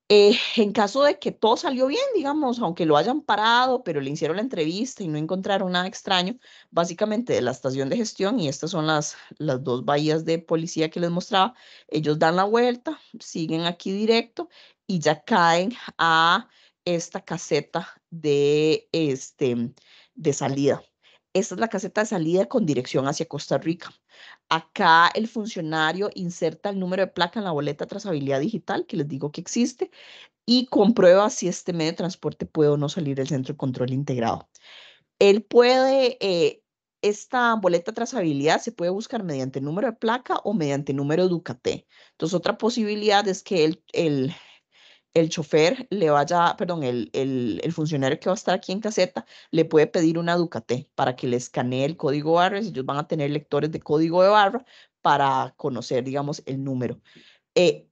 Eh, en caso de que todo salió bien, digamos, aunque lo hayan parado, pero le hicieron la entrevista y no encontraron nada extraño, básicamente de la estación de gestión, y estas son las, las dos bahías de policía que les mostraba, ellos dan la vuelta, siguen aquí directo y ya caen a esta caseta de, este, de salida. Esta es la caseta de salida con dirección hacia Costa Rica. Acá el funcionario inserta el número de placa en la boleta de trazabilidad digital, que les digo que existe, y comprueba si este medio de transporte puede o no salir del centro de control integrado. Él puede, eh, esta boleta de trazabilidad se puede buscar mediante número de placa o mediante número Ducaté. Entonces, otra posibilidad es que el, el el chofer le vaya, perdón, el, el, funcionario que va a estar aquí en caseta le puede pedir una Ducaté para que le escanee el código barra, ellos van a tener lectores de código de barra para conocer, digamos, el número. Eh,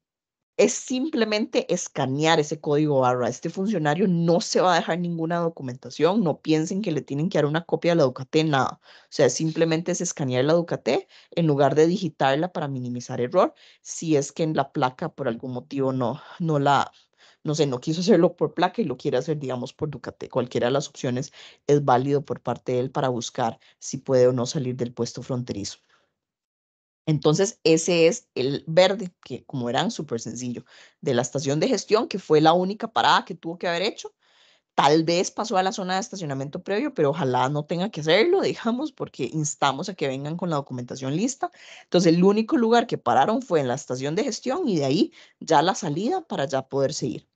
es simplemente escanear ese código barra. Este funcionario no se va a dejar ninguna documentación, no piensen que le tienen que dar una copia de la Ducaté, nada. O sea, simplemente es escanear la Ducaté en lugar de digitarla para minimizar error, si es que en la placa por algún motivo no, no la no sé, no quiso hacerlo por placa y lo quiere hacer, digamos, por Ducate. Cualquiera de las opciones es válido por parte de él para buscar si puede o no salir del puesto fronterizo. Entonces, ese es el verde, que como eran súper sencillo, de la estación de gestión, que fue la única parada que tuvo que haber hecho. Tal vez pasó a la zona de estacionamiento previo, pero ojalá no tenga que hacerlo, <laughs> dejamos, porque instamos a que vengan con la documentación lista. Entonces, el único lugar que pararon fue en la estación de gestión y de ahí ya la salida para ya poder seguir.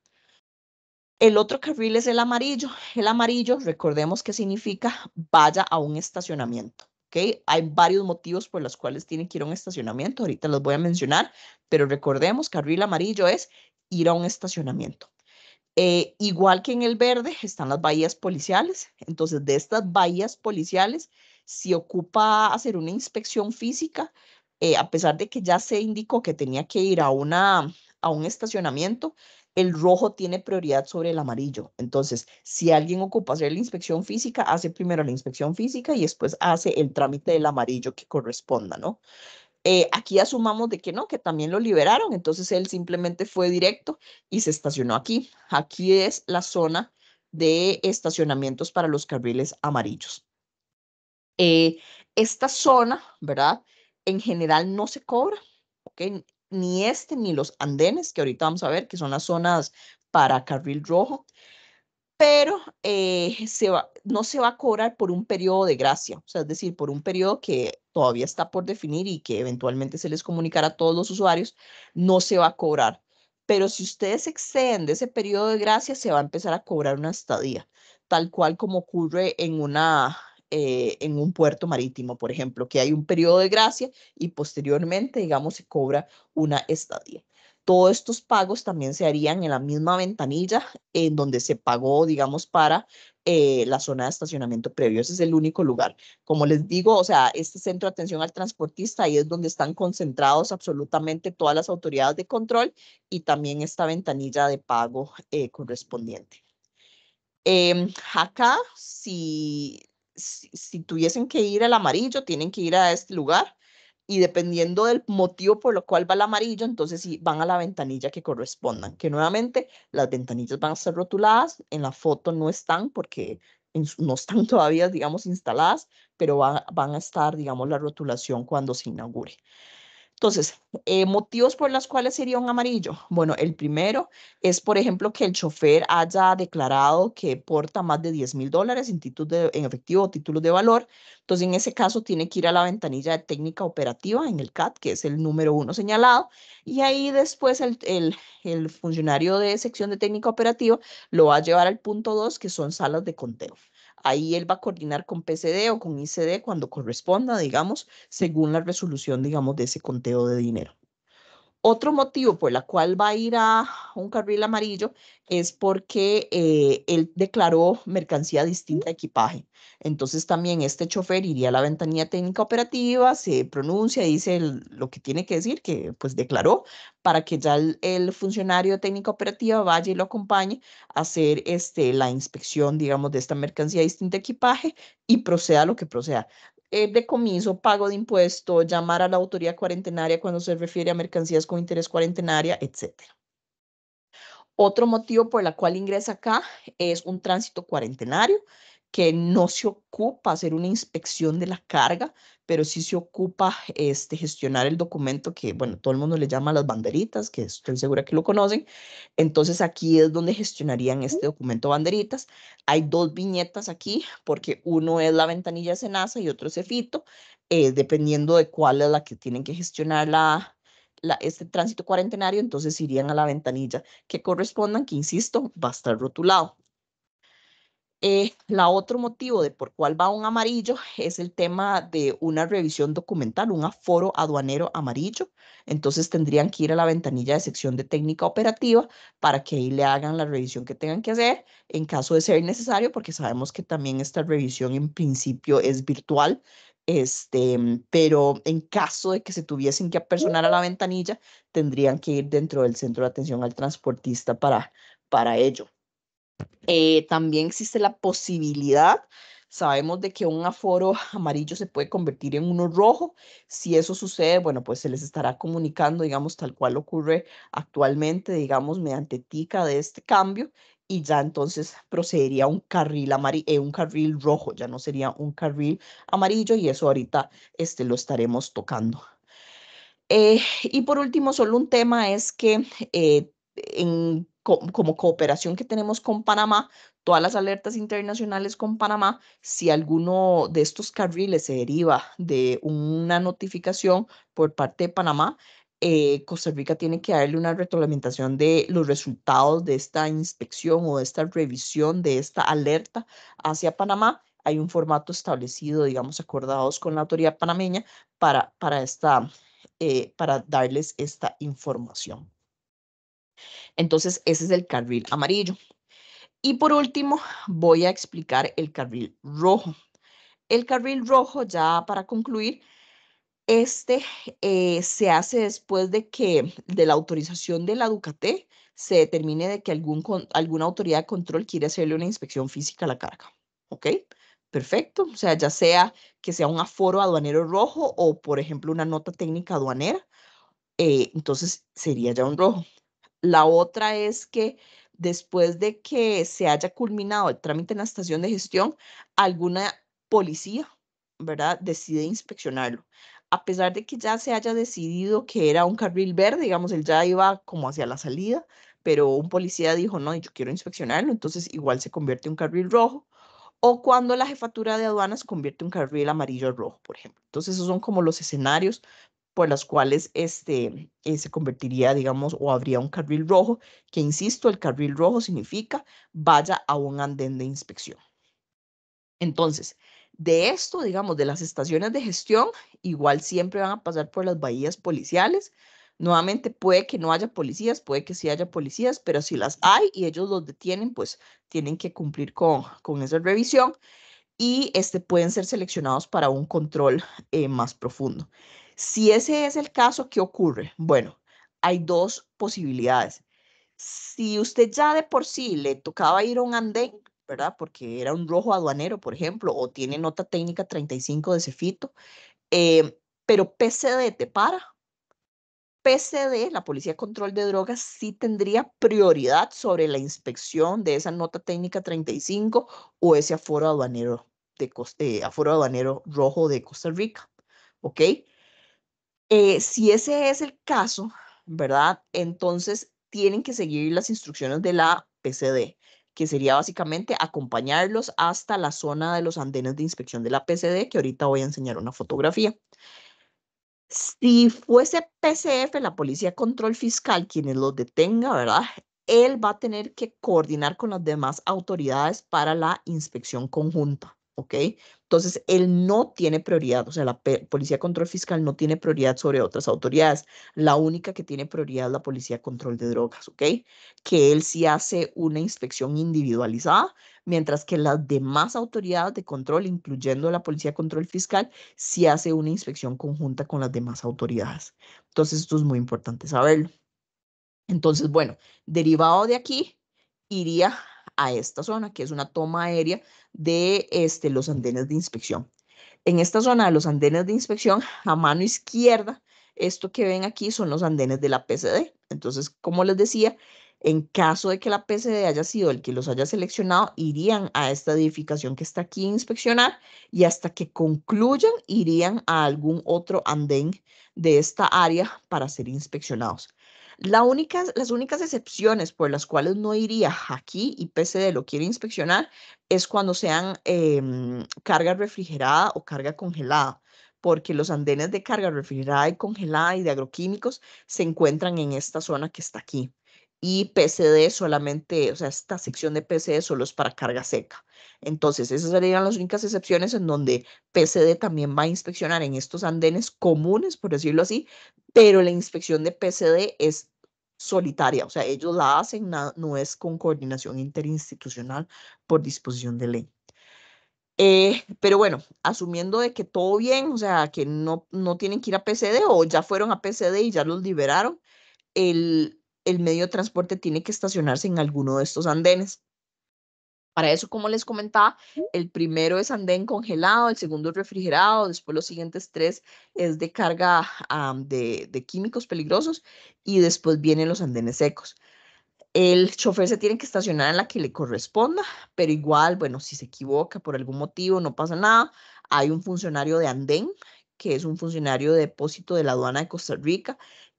El otro carril es el amarillo. El amarillo, recordemos que significa vaya a un estacionamiento. Okay. Hay varios motivos por los cuales tienen que ir a un estacionamiento. Ahorita los voy a mencionar, pero recordemos, carril amarillo es ir a un estacionamiento. Eh, igual que en el verde están las bahías policiales. Entonces, de estas bahías policiales, si ocupa hacer una inspección física, eh, a pesar de que ya se indicó que tenía que ir a, una, a un estacionamiento, el rojo tiene prioridad sobre el amarillo. Entonces, si alguien ocupa hacer la inspección física, hace primero la inspección física y después hace el trámite del amarillo que corresponda, ¿no? Eh, aquí asumamos de que no, que también lo liberaron, entonces él simplemente fue directo y se estacionó aquí. Aquí es la zona de estacionamientos para los carriles amarillos. Eh, esta zona, ¿verdad? En general no se cobra, ¿ok? ni este ni los andenes, que ahorita vamos a ver, que son las zonas para carril rojo, pero eh, se va, no se va a cobrar por un periodo de gracia, o sea, es decir, por un periodo que todavía está por definir y que eventualmente se les comunicará a todos los usuarios, no se va a cobrar. Pero si ustedes exceden de ese periodo de gracia, se va a empezar a cobrar una estadía, tal cual como ocurre en una eh, en un puerto marítimo, por ejemplo, que hay un periodo de gracia y posteriormente, digamos, se cobra una estadía. Todos estos pagos también se harían en la misma ventanilla en donde se pagó, digamos, para eh, la zona de estacionamiento previo. Ese es el único lugar. Como les digo, o sea, este centro de atención al transportista, ahí es donde están concentrados absolutamente todas las autoridades de control y también esta ventanilla de pago eh, correspondiente. Em, acá, si, si, tuviesen que ir al amarillo, tienen que ir a este lugar y dependiendo del motivo por lo cual va el amarillo, entonces sí van a la ventanilla que correspondan, que nuevamente las ventanillas van a ser rotuladas, en la foto no están porque no están <laughs> todavía, digamos, instaladas, pero van a estar, digamos, la rotulación cuando se inaugure. Entonces, eh, motivos por los cuales sería un amarillo. Bueno, el primero es, por ejemplo, que el chofer haya declarado que porta más de 10 mil dólares en, en efectivo o títulos de valor. Entonces, en ese caso, tiene que ir a la ventanilla de técnica operativa en el CAT, que es el número uno señalado. Y ahí después el funcionario de sección de técnica operativa lo va a llevar al punto dos, que son salas de conteo. Ahí él va a coordinar con PCD o con ICD cuando corresponda, digamos, según la resolución, digamos, de ese conteo de dinero. Otro motivo por el cual va a ir a un carril amarillo es porque eh, él declaró mercancía distinta a equipaje. Entonces también este chofer iría a la ventanilla técnica operativa, se pronuncia, dice lo que tiene que decir, que pues declaró, para que ya el, funcionario técnico operativo vaya y lo acompañe a hacer este, la inspección, digamos, de esta mercancía distinta a equipaje y proceda lo que proceda. Eh, decomiso, pago de impuesto, llamar a la autoría cuarentenaria cuando se refiere a mercancías con interés cuarentenaria, etc. Otro motivo por el cual ingresa acá es un tránsito cuarentenario que no se ocupa hacer una inspección de la carga, pero sí se ocupa este, gestionar el documento que, bueno, todo el mundo le llama las banderitas, que estoy segura que lo conocen. Entonces aquí es donde gestionarían este documento banderitas. Hay dos viñetas aquí, porque uno es la ventanilla Senasa y otro es eh, dependiendo de cuál es la que tienen que gestionar la, la, este tránsito cuarentenario, entonces irían a la ventanilla que correspondan, que insisto, va a estar rotulado. Eh, la otro motivo de por cuál va un amarillo es el tema de una revisión documental, un aforo aduanero amarillo. Entonces tendrían que ir a la ventanilla de sección de técnica operativa para que ahí le hagan la revisión que tengan que hacer en caso de ser necesario, porque sabemos que también esta revisión en principio es virtual. Este, mm, pero en caso de que se tuviesen que apersonar a la ventanilla, tendrían que ir dentro del centro de atención al transportista para, para ello. Eh, también existe la posibilidad, sabemos de que un aforo <laughs> amarillo se puede convertir en uno rojo. Si eso sucede, bueno, pues se les estará comunicando, digamos, tal cual ocurre actualmente, digamos, mediante tica de este cambio y ya entonces procedería un carril amarillo, eh, un carril rojo, ya no sería un carril amarillo y eso ahorita este, lo estaremos tocando. Eh, y por último, solo un tema es que en como cooperación que tenemos con Panamá, todas las alertas internacionales con Panamá, si alguno de estos carriles se deriva de una notificación por parte de Panamá, eh, Costa Rica tiene que darle una retroalimentación de los resultados de esta inspección o de esta revisión, de esta alerta hacia Panamá. Hay un formato establecido, digamos, acordados con la autoridad panameña para, para, esta, eh, para darles esta información. Entonces, ese es el carril amarillo. Y por último, voy a explicar el carril rojo. El carril rojo, ya para concluir, este eh, se hace después de que de la autorización de la Ducate se determine de que algún, alguna autoridad de control quiere hacerle una inspección física a la carga. ¿Ok? Perfecto. O sea, ya sea que sea un aforo aduanero rojo o, por ejemplo, una nota técnica aduanera, eh, entonces sería ya un rojo. La otra es que después de que se haya culminado el trámite en la estación de gestión, alguna policía, ¿verdad?, decide inspeccionarlo. A pesar de que ya se haya decidido que era un carril verde, digamos, él ya iba como hacia la salida, pero un policía dijo, no, yo quiero inspeccionarlo, entonces igual se convierte en un carril rojo. O cuando la jefatura de aduanas convierte un carril amarillo rojo, por ejemplo. Entonces, esos son como los escenarios por las cuales este, eh, se convertiría, digamos, o habría un carril rojo, que insisto, el carril rojo significa vaya a un andén de inspección. Entonces, de esto, digamos, de las estaciones de gestión, igual siempre van a pasar por las bahías policiales. Nuevamente puede que no haya policías, puede que sí haya policías, pero si las hay y ellos los detienen, pues tienen que cumplir con, con esa revisión y este, pueden ser seleccionados para un control eh, más profundo. Si ese es el caso, ¿qué ocurre? Bueno, hay dos posibilidades. Si usted ya de por sí le tocaba ir a un andén, ¿verdad? Porque era un rojo aduanero, por ejemplo, o tiene nota técnica 35 de Cefito, eh, pero PCD te para. PCD, la Policía de Control de Drogas, sí tendría prioridad sobre la inspección de esa nota técnica 35 o ese aforo aduanero, de, eh, aforo aduanero rojo de Costa Rica. ¿Ok? Eh, si ese es el caso, ¿verdad? Entonces tienen que seguir las instrucciones de la PCD, que sería básicamente acompañarlos hasta la zona de los andenes de inspección de la PCD, que ahorita voy a enseñar una fotografía. Si fuese PCF, la Policía Control Fiscal, quienes los detenga, ¿verdad? Él va a tener que coordinar con las demás autoridades para la inspección conjunta. ¿ok? Entonces, él no tiene prioridad, o sea, la Policía Control Fiscal no tiene prioridad sobre otras autoridades. La única que tiene prioridad es la Policía Control de Drogas, ¿ok? Que él sí hace una inspección individualizada, mientras que las demás autoridades de control, incluyendo la Policía Control Fiscal, sí hace una inspección conjunta con las demás autoridades. Entonces, esto es muy importante saberlo. Entonces, bueno, derivado de aquí, iría a esta zona, que es una toma aérea de este, los andenes de inspección. En esta zona de los andenes de inspección, a mano izquierda, esto que ven aquí son los andenes de la PCD. Entonces, como les decía, en caso de que la PCD haya sido el que los haya seleccionado, irían a esta edificación que está aquí a inspeccionar y hasta que concluyan irían a algún otro andén de esta área para ser inspeccionados las únicas excepciones por las cuales no iría aquí y PCD lo quiere inspeccionar es cuando sean em, carga refrigerada o carga congelada, porque los andenes de carga refrigerada y congelada y de agroquímicos se encuentran en esta zona que está aquí y PCD solamente, o sea, esta sección de PCD solo es para carga seca. Entonces, esas serían las únicas excepciones en donde PCD también va a inspeccionar en estos andenes comunes, por decirlo así, pero la inspección de PCD es solitaria, o sea, ellos la hacen, no es con coordinación interinstitucional por disposición de ley. Eh, pero bueno, asumiendo de que todo bien, o sea, que no, no tienen que ir a PCD o ya fueron a PCD y ya los liberaron, el, el medio de transporte tiene que estacionarse en alguno de estos andenes. Para eso, como les comentaba, el primero es andén congelado, el segundo es refrigerado, después los siguientes tres es de carga de, de químicos peligrosos y después vienen los andenes secos. El chofer se tiene que estacionar en la que le corresponda, pero igual, bueno, si se equivoca por algún motivo, no pasa nada. Hay un funcionario de andén, que es un funcionario de depósito de la aduana de Costa Rica,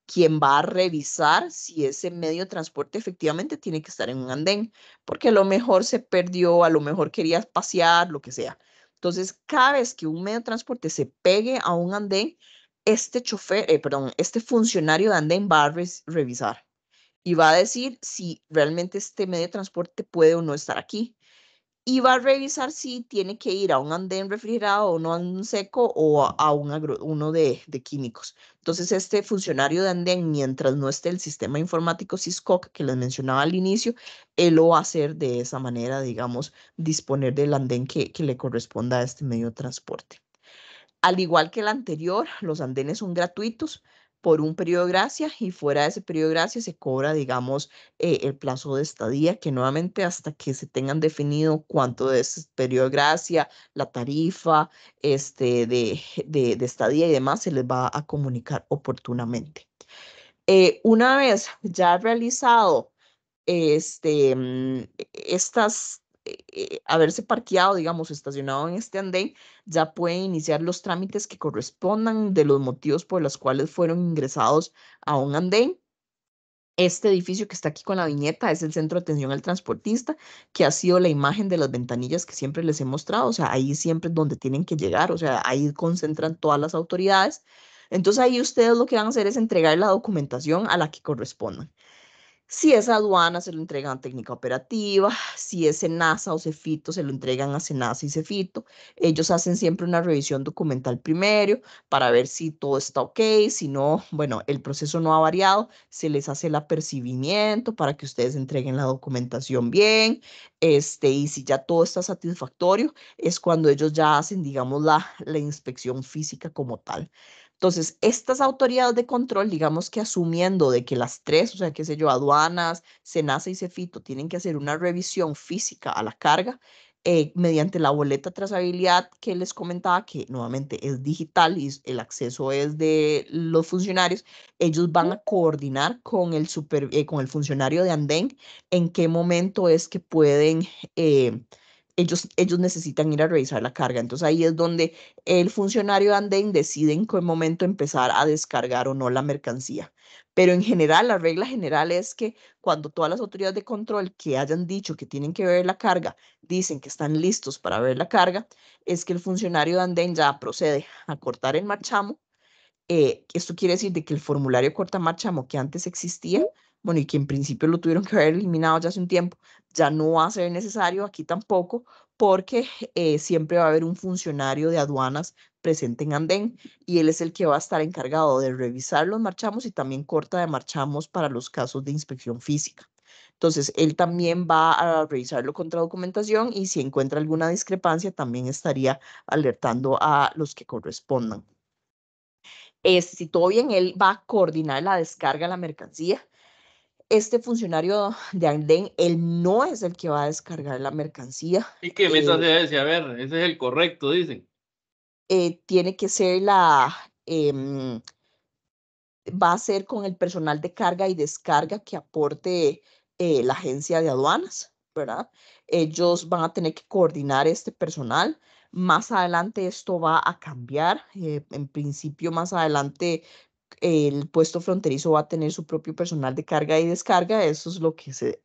quien va a revisar si ese medio de transporte efectivamente tiene que estar en un andén, porque a lo mejor se perdió, a lo mejor quería pasear, lo que sea. Entonces, cada vez que un medio de transporte se pegue a un andén, este chofer, eh, perdón, este funcionario de andén va a revisar y va a decir si realmente este medio de transporte puede o no estar aquí y va a revisar si tiene que ir a un andén refrigerado, o no a un seco o a un uno de, químicos. Entonces, este funcionario de andén, mientras no esté el sistema informático SISCOC que les mencionaba al inicio, él lo va a hacer de esa manera, digamos, disponer del andén que, que le corresponda a este medio de transporte. Al igual que el anterior, los andenes son gratuitos, por un periodo de gracia y fuera de ese periodo de gracia se cobra, digamos, eh, el plazo de estadía, que nuevamente hasta que se tengan definido cuánto de ese periodo de gracia, la tarifa este, de, estadía y demás, se les va a comunicar oportunamente. Eh, una vez ya realizado este, mm, estas eh, eh, haberse parqueado, digamos, estacionado en este andén, ya puede iniciar los trámites que correspondan de los motivos por los cuales fueron ingresados a un andén. Este edificio que está aquí con la viñeta es el centro de atención al transportista, que ha sido la imagen de las ventanillas que siempre les he mostrado, o sea, ahí siempre es donde tienen que llegar, o sea, ahí concentran todas las autoridades. Entonces ahí ustedes lo que van a hacer es entregar la documentación a la que correspondan. Si es aduana, se lo entregan a técnica operativa. Si es NASA o Cefito, se lo entregan a Senasa y Cefito. Ellos hacen siempre una revisión documental primero para ver si todo está ok. Si no, bueno, el proceso no ha variado. Se les hace el apercibimiento para que ustedes entreguen la documentación bien. Este, y si ya todo está satisfactorio, es cuando ellos ya hacen, digamos, la, la inspección física como tal. Entonces, estas autoridades de control, digamos que asumiendo de que las tres, o sea, qué sé yo, aduanas, Senasa y Cefito, tienen que hacer una revisión física a la carga, eh, mediante la boleta trazabilidad que les comentaba, que nuevamente es digital y el acceso es de los funcionarios, ellos van a coordinar con el, eh, con el funcionario de Andén en qué momento es que pueden eh, ellos, ellos necesitan ir a revisar la carga. Entonces ahí es donde el funcionario andén decide en qué momento empezar a descargar o no la mercancía. Pero en general, la regla general es que cuando todas las autoridades de control que hayan dicho que tienen que ver la carga, dicen que están listos para ver la carga, es que el funcionario de andén ya procede a cortar el marchamo. Eh, esto quiere decir de que el formulario corta marchamo que antes existía, bueno, y que en principio lo tuvieron que haber eliminado ya hace un tiempo, ya no va a ser necesario aquí tampoco, porque eh, siempre va a haber un funcionario de aduanas presente en Andén y él es el que va a estar encargado de revisar los marchamos y también corta de marchamos para los casos de inspección física. Entonces, él también va a revisarlo contra documentación y si encuentra alguna discrepancia, también estaría alertando a los que correspondan. si todo bien, él va a coordinar la descarga de la mercancía este funcionario de Andén, él no es el que va a descargar la mercancía. ¿Y qué me eh, ese? A ver, ese es el correcto, dicen. Eh, tiene que ser la... Em, va a ser con el personal de carga y descarga que aporte eh, la agencia de aduanas, ¿verdad? Ellos van a tener que coordinar este personal. Más adelante esto va a cambiar. Eh, en principio, más adelante el puesto fronterizo va a tener su propio personal de carga y descarga, eso es lo que se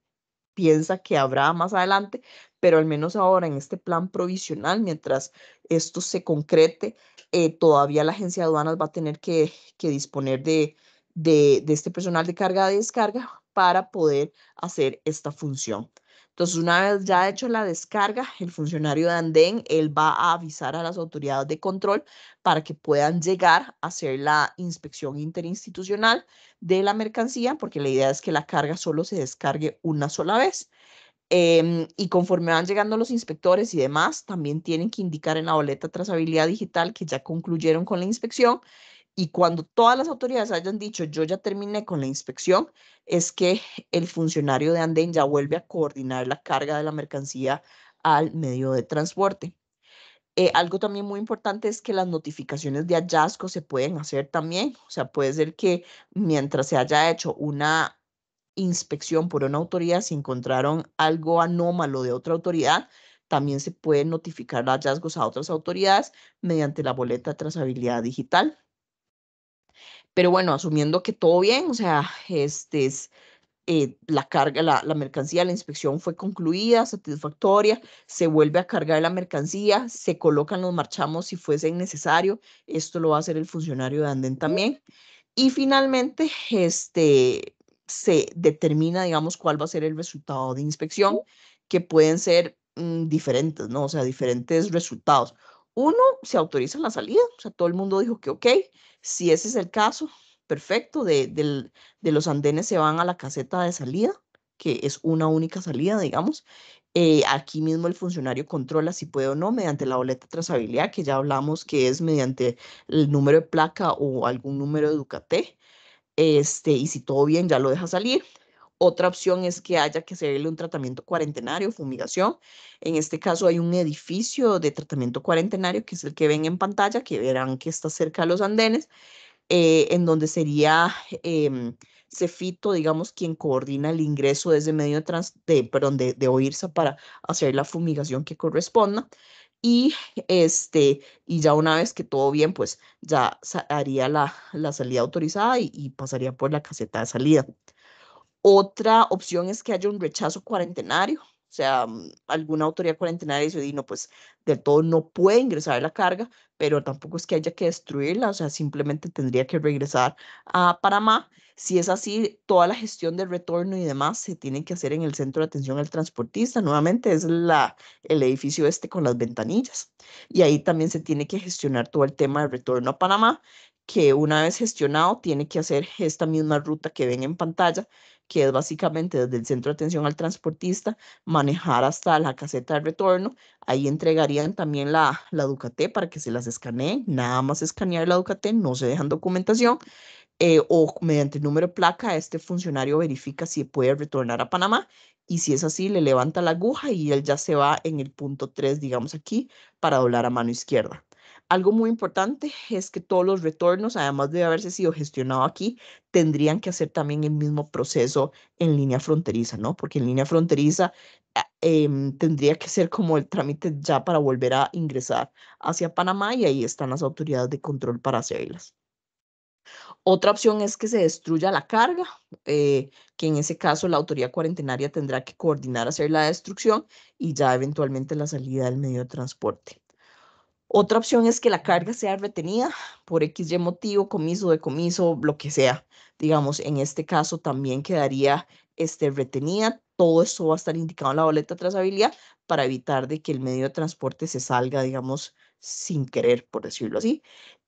piensa que habrá más adelante, pero al menos ahora en este plan provisional, mientras esto se concrete, eh, todavía la agencia de aduanas va a tener que, disponer de, de este personal de carga y descarga para poder hacer esta función. Entonces, una vez ya hecho la descarga, el funcionario de Andén, él va a avisar a las autoridades de control para que puedan llegar a hacer la inspección interinstitucional de la mercancía, porque la idea es que la carga solo se descargue una sola vez. Em, y conforme van llegando los inspectores y demás, también tienen que indicar en la boleta trazabilidad digital que ya concluyeron con la inspección y cuando todas las autoridades hayan dicho, yo ya terminé con la inspección, es que el funcionario de andén ya vuelve a coordinar la carga de la mercancía al medio de transporte. Eh, algo también muy importante es que las notificaciones de hallazgos se pueden hacer también, o sea, puede ser que mientras se haya hecho una inspección por una autoridad, si encontraron algo anómalo de otra autoridad, también se pueden notificar hallazgos a otras autoridades mediante la boleta de trazabilidad digital. Pero bueno, asumiendo que todo bien, o sea, este eh, la carga, la, la, mercancía, la inspección fue concluida, satisfactoria, se vuelve a cargar la mercancía, se colocan los marchamos si fuese necesario, esto lo va a hacer el funcionario de Andén también. Y finalmente, este, se determina, digamos, cuál va a ser el resultado de inspección, que pueden ser mm, diferentes, ¿no? O sea, diferentes resultados. Uno, se autoriza la salida, o sea, todo el mundo dijo que ok, si ese es el caso, perfecto, de, los andenes se van a la caseta de salida, que es una única salida, digamos. Eh, aquí mismo el funcionario controla si puede o no mediante la boleta de trazabilidad, que ya hablamos que es mediante el número de placa o algún número de Ducaté. Este, y si todo bien, ya lo deja salir. Otra opción es que haya que hacerle un tratamiento cuarentenario, fumigación. En este caso hay un edificio de tratamiento cuarentenario, que es el que ven en pantalla, que verán que está cerca de los andenes, eh, en donde sería em, Cefito, digamos, quien coordina el ingreso desde medio de, de, perdón, de, de OIRSA para hacer la fumigación que corresponda. Y, este, y ya una vez que todo bien, pues ya haría la, salida autorizada y pasaría por la caseta de salida. Otra opción es que haya un rechazo cuarentenario, o sea, mm, alguna autoridad cuarentenaria dice, no, pues del todo no puede ingresar a la carga, pero tampoco es que haya que destruirla, o sea, simplemente tendría que regresar a Panamá. Si es así, toda la gestión del retorno y demás se tiene que hacer en el centro de atención al transportista. Nuevamente es la, el edificio este con las ventanillas. Y ahí también se tiene que gestionar todo el tema del retorno a Panamá, que una vez gestionado tiene que hacer esta misma ruta que ven en pantalla, que es básicamente desde el centro de atención al transportista, manejar hasta la caseta de retorno. Ahí entregarían también la, la Ducaté para que se las escaneen. Nada más escanear la Ducaté, no se dejan documentación. Eh, o mediante el número de placa, este funcionario verifica si puede retornar a Panamá y si es así, le levanta la aguja y él ya se va en el punto 3, digamos aquí, para doblar a mano izquierda. Algo muy importante es que todos los retornos, además de haberse sido gestionado aquí, tendrían que hacer también el mismo proceso en línea fronteriza, ¿no? Porque en línea fronteriza ah, em, tendría que ser como el trámite ya para volver a ingresar hacia Panamá y ahí están las autoridades de control para hacerlas. Otra opción es que se destruya la carga, eh, que en ese caso la autoridad cuarentenaria tendrá que coordinar hacer la destrucción y ya eventualmente la salida del medio de transporte. Otra opción es que la carga sea retenida por XY motivo, comiso, decomiso, lo que sea. Digamos, en este caso también quedaría este, retenida. Todo esto va a estar indicado en la boleta de trazabilidad para evitar de que el medio de transporte se salga, digamos, sin querer, por decirlo así.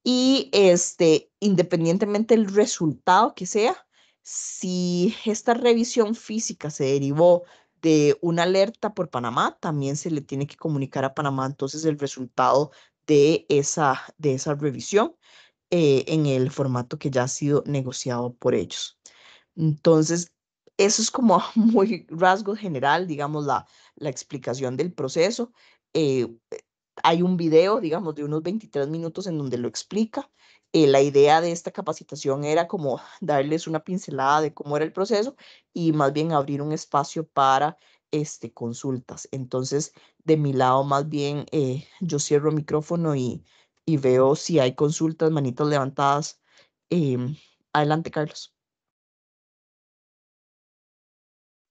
Y este, independientemente del resultado que sea, si esta revisión física se derivó de una alerta por Panamá, también se le tiene que comunicar a Panamá entonces el resultado de esa, de esa revisión eh, en el formato que ya ha sido negociado por ellos. Entonces, eso es como <laughs> muy rasgo general, digamos, la, la explicación del proceso. Eh, hay un video, digamos, de unos 23 minutos en donde lo explica. Eh, la idea de esta capacitación era como darles una pincelada de cómo era el proceso y más bien abrir un espacio para este, consultas. Entonces, de mi lado, más bien, eh, yo cierro el micrófono y, y, veo si hay consultas, manitos levantadas. Em, adelante, Carlos.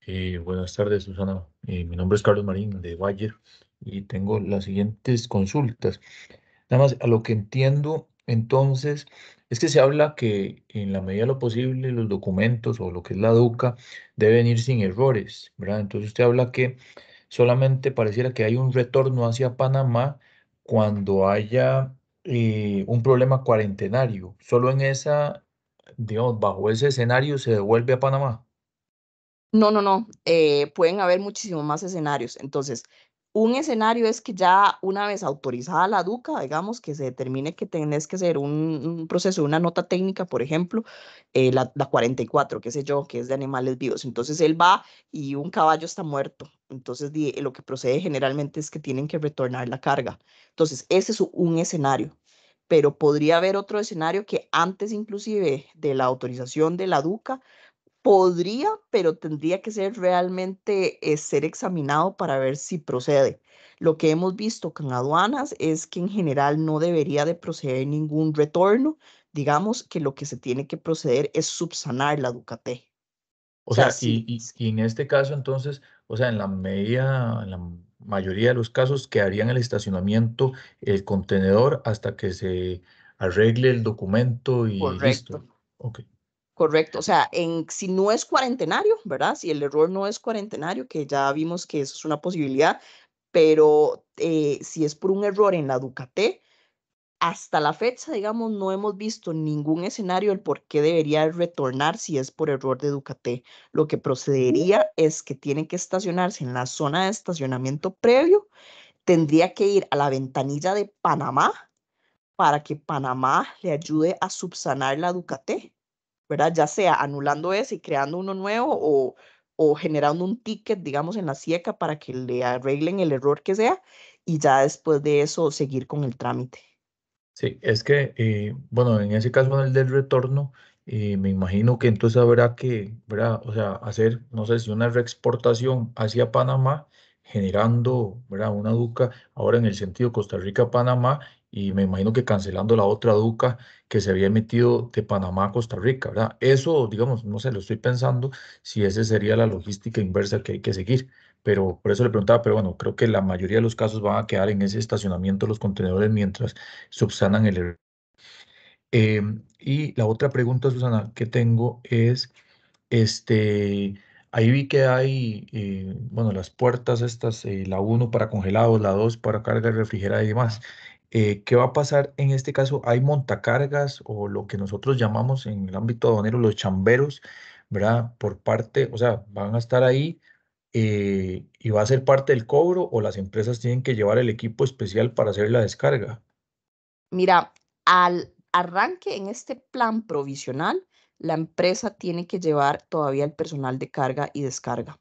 Eh, buenas tardes, Susana. Eh, mi nombre es Carlos Marín, de Bayer, y tengo las siguientes consultas. Nada más, a lo que entiendo, entonces, es que se habla que en la medida de lo posible los documentos o lo que es la DUCA deben ir sin errores, ¿verdad? Entonces usted habla que solamente pareciera que hay un retorno hacia Panamá cuando haya eh, un problema cuarentenario. Solo en esa, digamos, bajo ese escenario se devuelve a Panamá. No, no, no. Eh, pueden haber muchísimos más escenarios. Entonces, un escenario es que ya una vez autorizada la DUCA, digamos, que se determine que tenés que hacer un, proceso, una nota técnica, por ejemplo, eh, la, la, 44, qué sé yo, que es de animales vivos. Entonces él va y un caballo está muerto. Entonces lo que procede generalmente es que tienen que retornar la carga. Entonces ese es un escenario. Pero podría haber otro escenario que antes inclusive de la autorización de la DUCA, podría, pero tendría que ser realmente eh, ser examinado para ver si procede. Lo que hemos visto con aduanas es que en general no debería de proceder ningún retorno. Digamos que lo que se tiene que proceder es subsanar la Ducate. O, sea, y, en este caso entonces, o sea, en la media, en la mayoría de los casos quedaría en el estacionamiento el contenedor hasta que se arregle el documento y Correcto. listo. Okay. Correcto, o sea, en, si no es cuarentenario, ¿verdad? Si el error no es cuarentenario, que ya vimos que eso es una posibilidad, pero eh, si es por un error en la Ducaté, hasta la fecha, digamos, no hemos visto ningún escenario el por qué debería retornar si es por error de Ducaté. Lo que procedería es que tienen que estacionarse en la zona de estacionamiento previo, tendría que ir a la ventanilla de Panamá para que Panamá le ayude a subsanar la Ducaté ya sea anulando ese y creando uno nuevo o, generando un ticket, digamos, en la SIECA para que le arreglen el error que sea y ya después de eso seguir con el trámite. Sí, es que, eh, bueno, en ese caso, el del retorno, eh, me imagino que entonces habrá que, ¿verdad? O sea, hacer, no sé si una reexportación hacia Panamá, generando, ¿verdad? Una duca ahora en el sentido Costa Rica-Panamá y me imagino que cancelando la otra Duca que se había emitido de Panamá a Costa Rica, ¿verdad? Eso, digamos, no sé, lo estoy pensando si esa sería la logística inversa que hay que seguir, pero por eso le preguntaba, pero bueno, creo que la mayoría de los casos van a quedar en ese estacionamiento los contenedores mientras subsanan el error. Em, y la otra pregunta, Susana, que tengo es, este, Ahí vi que hay, eh, bueno, las puertas estas, eh, la 1 para congelados, la 2 para carga refrigerada y demás. Eh, ¿Qué va a pasar en este caso? Hay montacargas o lo que nosotros llamamos en el ámbito aduanero los chamberos, ¿verdad? Por parte, o sea, van a estar ahí eh, y va a ser parte del cobro o las empresas tienen que llevar el equipo especial para hacer la descarga. Mira, al arranque en este plan provisional, la empresa tiene que llevar todavía el personal de carga y descarga.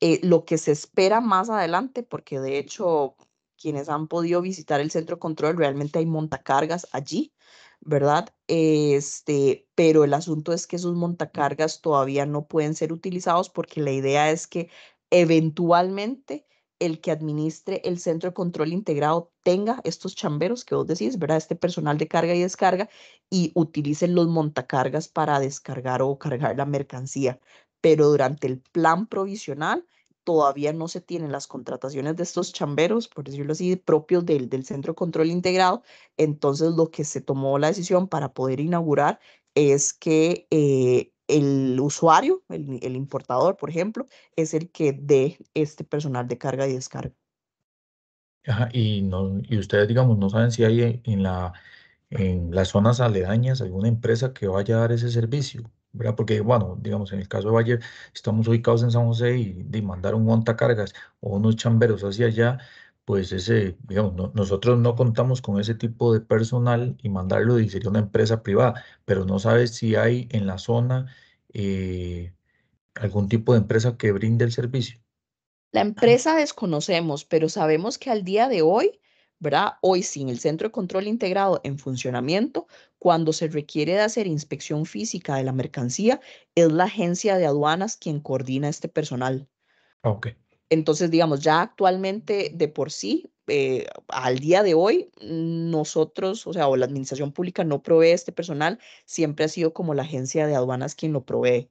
Eh, lo que se espera más adelante, porque de hecho quienes han podido visitar el centro de control, realmente hay montacargas allí, ¿verdad? Este, pero el asunto es que esos montacargas todavía no pueden ser utilizados porque la idea es que eventualmente el que administre el centro de control integrado tenga estos chamberos que vos decís, ¿verdad? Este personal de carga y descarga y utilicen los montacargas para descargar o cargar la mercancía. Pero durante el plan provisional, todavía no se tienen las contrataciones de estos chamberos, por decirlo así, propios del, del Centro de Control Integrado. Entonces, lo que se tomó la decisión para poder inaugurar es que eh, el usuario, el, el, importador, por ejemplo, es el que dé este personal de carga y descarga. Ajá, y, no, y ustedes, digamos, no saben si hay en, la, en las zonas aledañas alguna empresa que vaya a dar ese servicio. Porque, bueno, digamos, en el caso de Bayer, estamos ubicados en San José y mandaron mandar un montacargas o unos chamberos hacia allá, pues ese, digamos, nosotros no contamos con ese tipo de personal y mandarlo y sería una empresa privada, pero no sabes si hay en la zona eh, algún tipo de empresa que brinde el servicio. La empresa desconocemos, pero sabemos que al día de hoy ¿verdad? Hoy sin el centro de control integrado en funcionamiento, cuando se requiere de hacer inspección física de la mercancía, es la agencia de aduanas quien coordina este personal. Ok. Entonces, digamos, ya actualmente de por sí, eh, al día de hoy, nosotros, o sea, o la administración pública no provee este personal, siempre ha sido como la agencia de aduanas quien lo provee.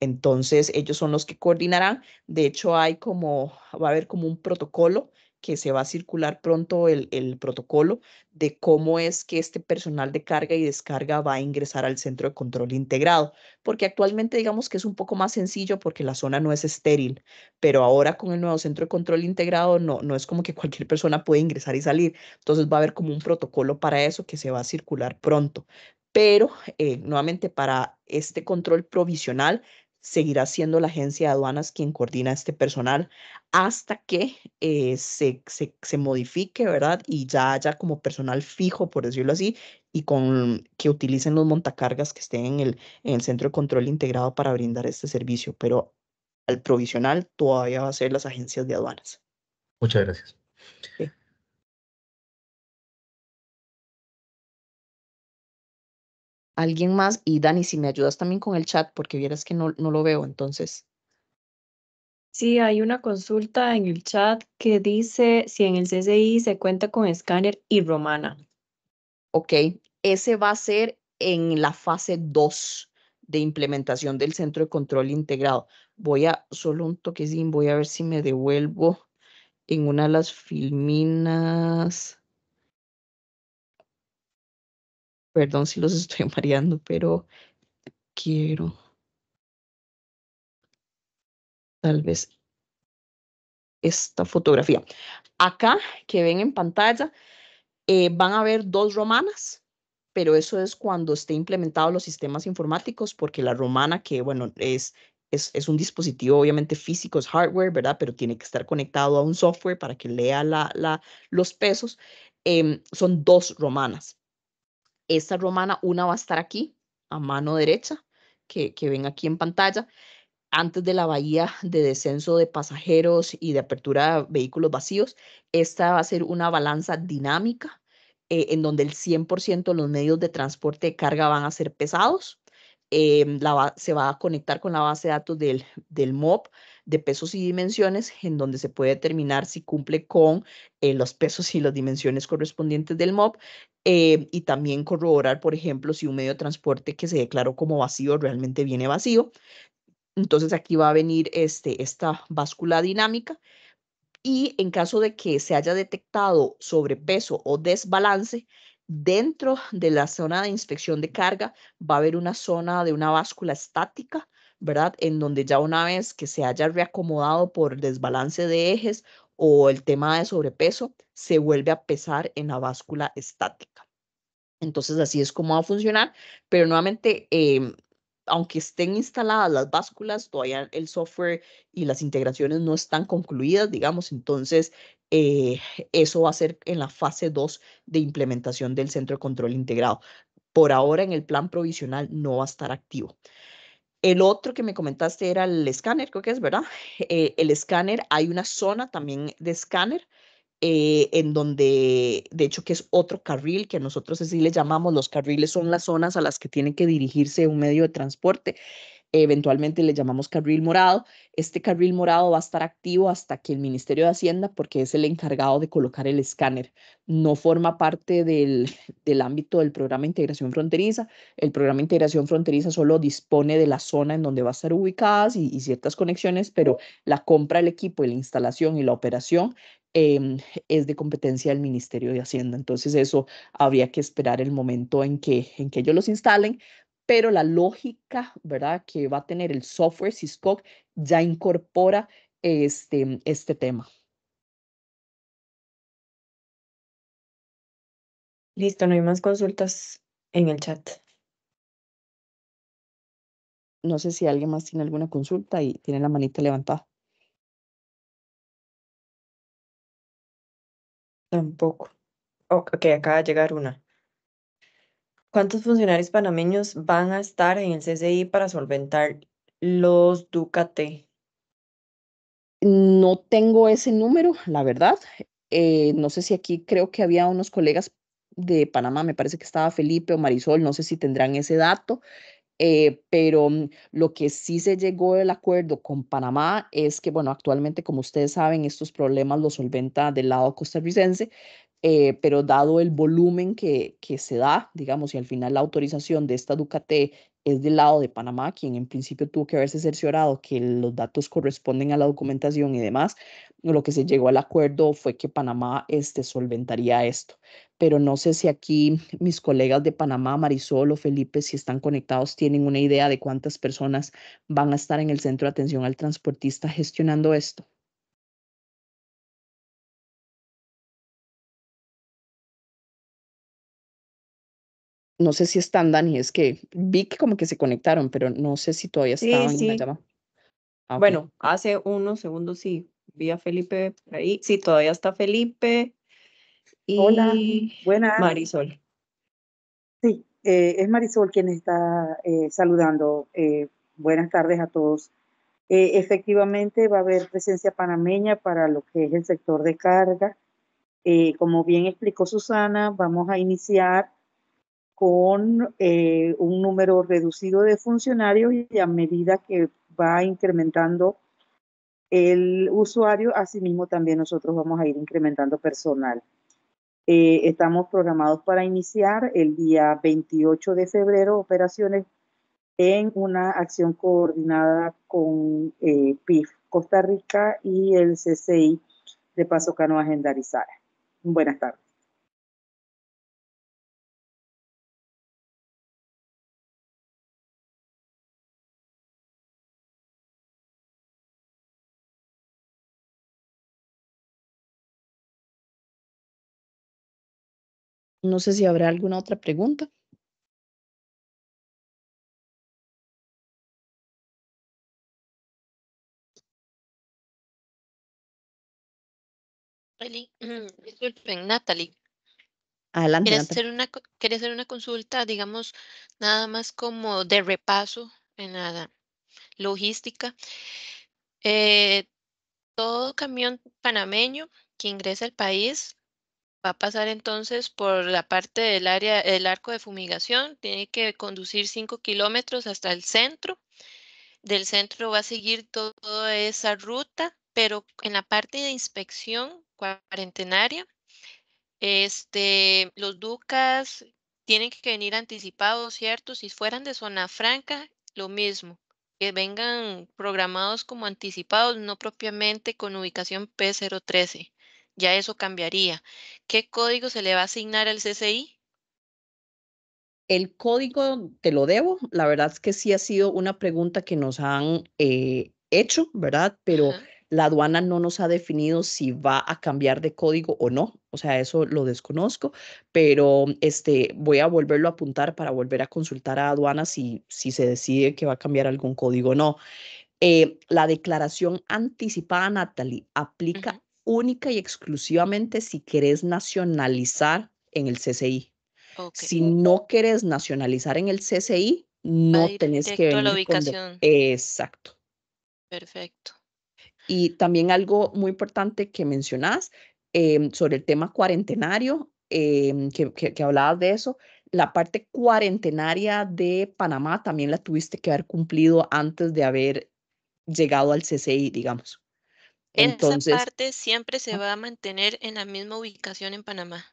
Entonces, ellos son los que coordinarán. De hecho, hay como, va a haber como un protocolo que se va a circular pronto el, protocolo de cómo es que este personal de carga y descarga va a ingresar al centro de control integrado, porque actualmente digamos que es un poco más sencillo porque la zona no es estéril, pero ahora con el nuevo centro de control integrado no, no es como que <laughs> cualquier persona puede ingresar y salir, entonces va a haber como un protocolo para eso que se va a circular pronto. Pero eh, nuevamente para este control provisional seguirá siendo la agencia de aduanas quien coordina este personal hasta que eh, se, se, modifique, ¿verdad? Y ya haya como personal fijo, por decirlo así, y con que utilicen los montacargas que estén en el, en el centro de control integrado para brindar este servicio. Pero al provisional todavía va a ser las agencias de aduanas. Muchas gracias. alguien más. Y Dani, si me ayudas también con el chat, porque vieras que no, no lo veo, entonces. Sí, hay una consulta en el chat que dice si en el CCI se cuenta con escáner y romana. Ok, ese va a ser en la fase 2 de implementación del centro de control integrado. Voy a, solo un toquecín, voy a ver si me devuelvo en una de las filminas. Perdón si los <laughs> estoy mareando, pero quiero. Tal vez esta fotografía. Acá que ven en pantalla eh, van a ver dos romanas, pero eso es cuando esté implementado los sistemas informáticos, porque la romana que, bueno, es, es, un dispositivo obviamente físico, es hardware, ¿verdad? Pero tiene que estar conectado a un software para que lea la, los pesos. Em, son dos romanas esta romana, una va a estar aquí, a mano derecha, que, que ven aquí en pantalla, antes de la bahía de descenso de pasajeros y de apertura de vehículos vacíos. Esta va a ser una balanza dinámica, eh, en donde el 100% de los medios de transporte de carga van a ser pesados. Em, se va a conectar con la base de datos del, del de pesos y dimensiones, en donde se puede determinar si cumple con eh, los pesos y las dimensiones correspondientes del MOB eh, y también corroborar, por ejemplo, si un medio de transporte que se declaró como vacío realmente viene vacío. Entonces aquí va a venir este, esta báscula dinámica. Y en caso de que se haya detectado sobrepeso o desbalance, dentro de la zona de inspección de carga va a haber una zona de una báscula estática ¿verdad? En donde ya una vez que se haya reacomodado por desbalance de ejes o el tema de sobrepeso, se vuelve a pesar en la báscula estática. Entonces así es como va a funcionar, pero nuevamente, em, aunque estén instaladas las básculas, todavía el software y las integraciones no están concluidas, digamos, entonces eh, eso va a ser en la fase 2 de implementación del centro de control integrado. Por ahora en el plan provisional no va a estar activo. El otro que me comentaste era el escáner, creo que es, ¿verdad? <laughs> Eh, el escáner, hay una zona también de escáner. Eh, en donde, de hecho, que es otro carril que nosotros así le llamamos, los carriles son las zonas a las que tiene que dirigirse un medio de transporte eventualmente le llamamos carril morado. Este carril morado va a estar activo hasta que el Ministerio de Hacienda, porque es el encargado de colocar el escáner, no forma parte del, <laughs> ámbito del programa integración fronteriza. El programa integración fronteriza solo dispone de la zona en donde va a estar ubicadas y, ciertas conexiones, pero la compra del equipo, la instalación y la operación em, es de competencia del Ministerio de Hacienda. Entonces eso habría que esperar el momento en que, en que ellos los instalen pero la lógica, ¿verdad? Que va a tener el software Cisco ya incorpora este, este tema. Listo, no hay más consultas en el chat. No sé si alguien más tiene alguna consulta y tiene la manita levantada. Tampoco. ok, acaba de llegar una. ¿Cuántos funcionarios panameños van a estar en el CCI para solventar los Ducate? No tengo ese número, la verdad. Eh, no sé si aquí creo que había unos colegas de Panamá, me parece que estaba Felipe o Marisol, no sé si tendrán ese dato, eh, pero mm, lo que sí se llegó el acuerdo con Panamá es que, bueno, actualmente, como ustedes saben, estos problemas los solventa del lado costarricense, eh, pero dado el volumen que, se da, digamos, y al final la autorización de esta ducate es del lado de Panamá, quien en principio tuvo que haberse cerciorado que los datos corresponden a la documentación y demás, lo que se llegó al acuerdo fue que Panamá este, solventaría esto. Pero no sé si aquí mis colegas de Panamá, Marisol o Felipe, si están conectados, tienen una idea de cuántas personas van a estar en el centro de atención al transportista gestionando esto. no sé si están, Dani, es que vi que como que se conectaron, pero no sé si todavía estaban en la llamada. Ah, bueno, hace unos segundos sí, vi a Felipe por ahí. Sí, todavía está Felipe. Hola, buenas. Marisol. Sí, eh, es Marisol quien está eh, saludando. Eh, buenas tardes a todos. efectivamente, va a haber presencia panameña para lo que es el sector de carga. como bien explicó Susana, vamos a iniciar con eh, un número reducido de funcionarios y a medida que va incrementando el usuario, asimismo también nosotros vamos a ir incrementando personal. Eh, estamos programados para iniciar el día 28 de febrero operaciones en una acción coordinada con eh, PIF Costa Rica y el CCI de Paso Cano Agendarizada. Buenas tardes. No sé si habrá alguna otra pregunta. <clears throat> disculpen, Natalie. Adelante. Quería hacer, una, consulta, digamos, nada más como de repaso en nada logística. Eh, todo camión panameño que ingresa al país Va a pasar entonces por la parte del área, el arco de fumigación, tiene que conducir 5 kilómetros hasta el centro. Del centro va a seguir toda esa ruta, pero en la parte de inspección cuarentenaria, este, los ducas tienen que venir anticipados, ¿cierto? Si fueran de zona franca, lo mismo, que vengan programados como anticipados, no propiamente con ubicación P013 ya eso cambiaría. ¿Qué código se le va a asignar al CCI? El código te lo debo. La verdad es que sí ha sido una pregunta que nos han eh, hecho, ¿verdad? Pero la aduana no nos ha definido si va a cambiar de código o no. O sea, eso lo desconozco, pero este, voy a volverlo a apuntar para volver a consultar a aduana si, si se decide que va a cambiar algún código o no. Eh, la declaración anticipada, Natalie, aplica única y exclusivamente si querés nacionalizar en el CCI. Si no querés nacionalizar en el CCI, no tenés que venir. Exacto. Perfecto. Y también algo muy importante que mencionás em, sobre el tema cuarentenario, em, que, hablabas de eso, la parte cuarentenaria de Panamá también la tuviste que haber cumplido antes de haber llegado al CCI, digamos. Entonces, Esa parte siempre se va a mantener en la misma ubicación en Panamá.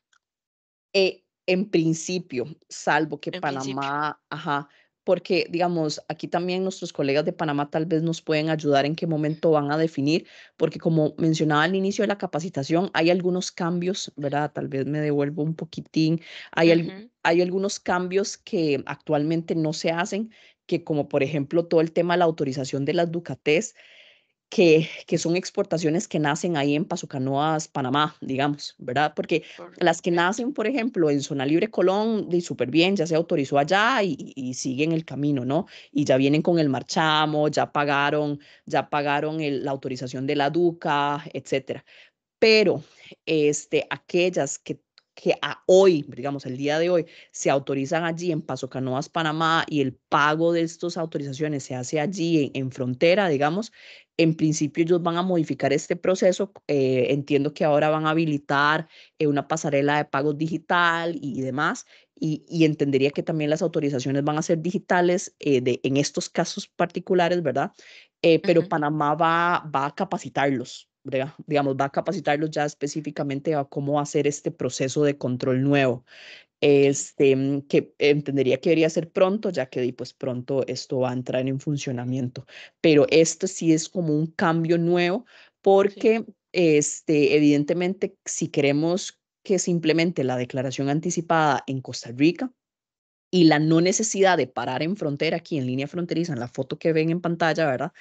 Eh, en principio, salvo que Panamá, ajá, porque digamos, aquí también nuestros colegas de Panamá tal vez nos pueden ayudar en qué momento van a definir, porque como mencionaba al inicio de la capacitación, hay algunos cambios, ¿verdad? Tal vez me devuelvo un poquitín, hay, hay algunos cambios que actualmente no se hacen, que como por ejemplo todo el tema de la autorización de las Ducates, que, son exportaciones que nacen ahí en Canoas, Panamá, digamos, ¿verdad? Porque las que nacen, por ejemplo, en Zona Libre Colón, de súper bien, ya se autorizó allá y, siguen el camino, ¿no? Y ya vienen con el marchamo, ya pagaron, ya pagaron la autorización de la DUCA, etcétera. Pero este, aquellas que que a hoy, digamos, el día de hoy, se autorizan allí en Paso Canoas, Panamá, y el pago de estas autorizaciones se hace allí en, frontera, digamos, en principio ellos van a modificar este proceso. Eh, entiendo que ahora van a habilitar eh, una pasarela de pago digital y, demás. Y, entendería que también las autorizaciones van a ser digitales eh, de, en estos casos particulares, ¿verdad? pero Panamá va, va a capacitarlos digamos, va a capacitarlos ya específicamente a cómo hacer este proceso de control nuevo. Este, que entendería que debería ser pronto, ya que pues pronto esto va a entrar en funcionamiento. Pero esto sí es como un cambio nuevo porque este, evidentemente si queremos que simplemente la declaración anticipada en Costa Rica y la no necesidad de parar en frontera, aquí en línea fronteriza, en la foto que ven en pantalla, ¿verdad?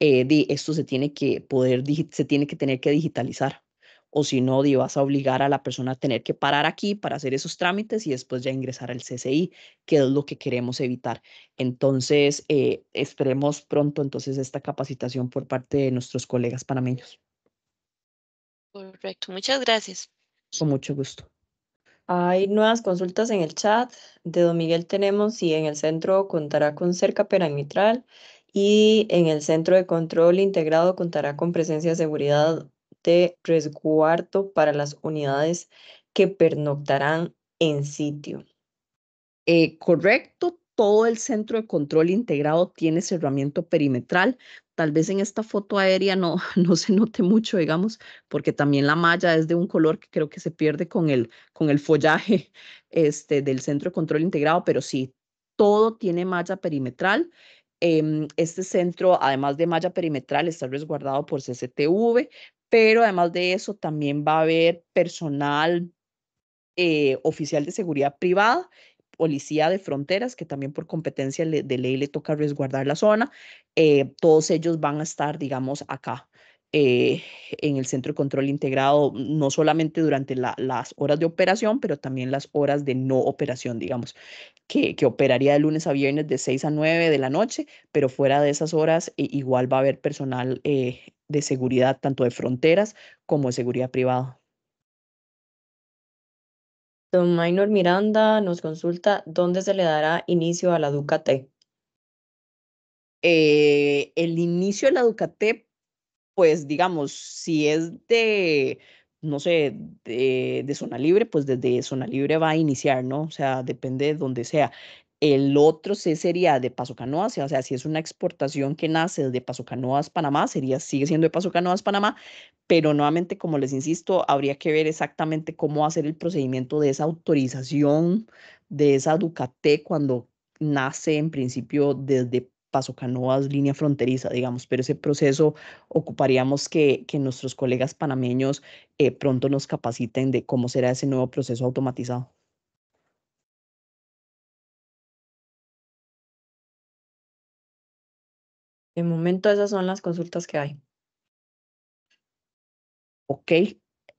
Eh, esto se tiene que poder, se tiene que tener que digitalizar. O si no, di, vas a obligar a la persona a tener que parar aquí para hacer esos trámites y después ya ingresar al CCI, que es lo que queremos evitar. Entonces, eh, esperemos pronto entonces esta capacitación por parte de nuestros colegas panameños. Correcto, muchas gracias. Con mucho gusto. Hay nuevas consultas en el chat. De Don Miguel tenemos si en el centro contará con cerca peranitral y en el centro de control integrado contará con presencia de seguridad de resguardo para las unidades que pernoctarán en sitio. Eh, correcto, todo el centro de control integrado tiene cerramiento perimetral. Tal vez en esta foto aérea no, <laughs> no se note mucho, digamos, porque también la malla es de un color que creo que se pierde con el, con el follaje <laughs> este, del centro de control integrado, pero sí, todo tiene malla perimetral Em, este centro, además de malla perimetral, está resguardado por CCTV, pero además de eso también va a haber personal eh, oficial de seguridad privada, policía de fronteras, que también por competencia de ley le toca resguardar la zona. Eh, todos ellos van a estar, digamos, acá eh, en el centro de control integrado, no solamente durante las horas de operación, pero también las horas de no operación, digamos, que, operaría de lunes a viernes de 6 a 9 de la noche, pero fuera de esas horas igual va a haber personal eh, de seguridad, tanto de fronteras como de seguridad privada. Don Maynor Miranda nos consulta dónde se le dará inicio a la Ducate. Eh, el inicio de la Ducate pues digamos, si es de, no sé, de, zona libre, pues desde zona libre va a iniciar, ¿no? O sea, depende de donde sea. El otro C sería de Paso Canoas, o sea, si es una exportación que nace de Paso Canoas, Panamá, sería, sigue siendo de Paso Canoas, Panamá, pero nuevamente, como les insisto, habría que ver exactamente cómo hacer el procedimiento de esa autorización, de esa Ducaté cuando nace en principio desde Paso Canoas, línea fronteriza, digamos, pero ese proceso ocuparíamos que, nuestros colegas panameños eh, pronto nos capaciten de cómo será ese nuevo proceso automatizado. De momento esas son las consultas que hay. Ok,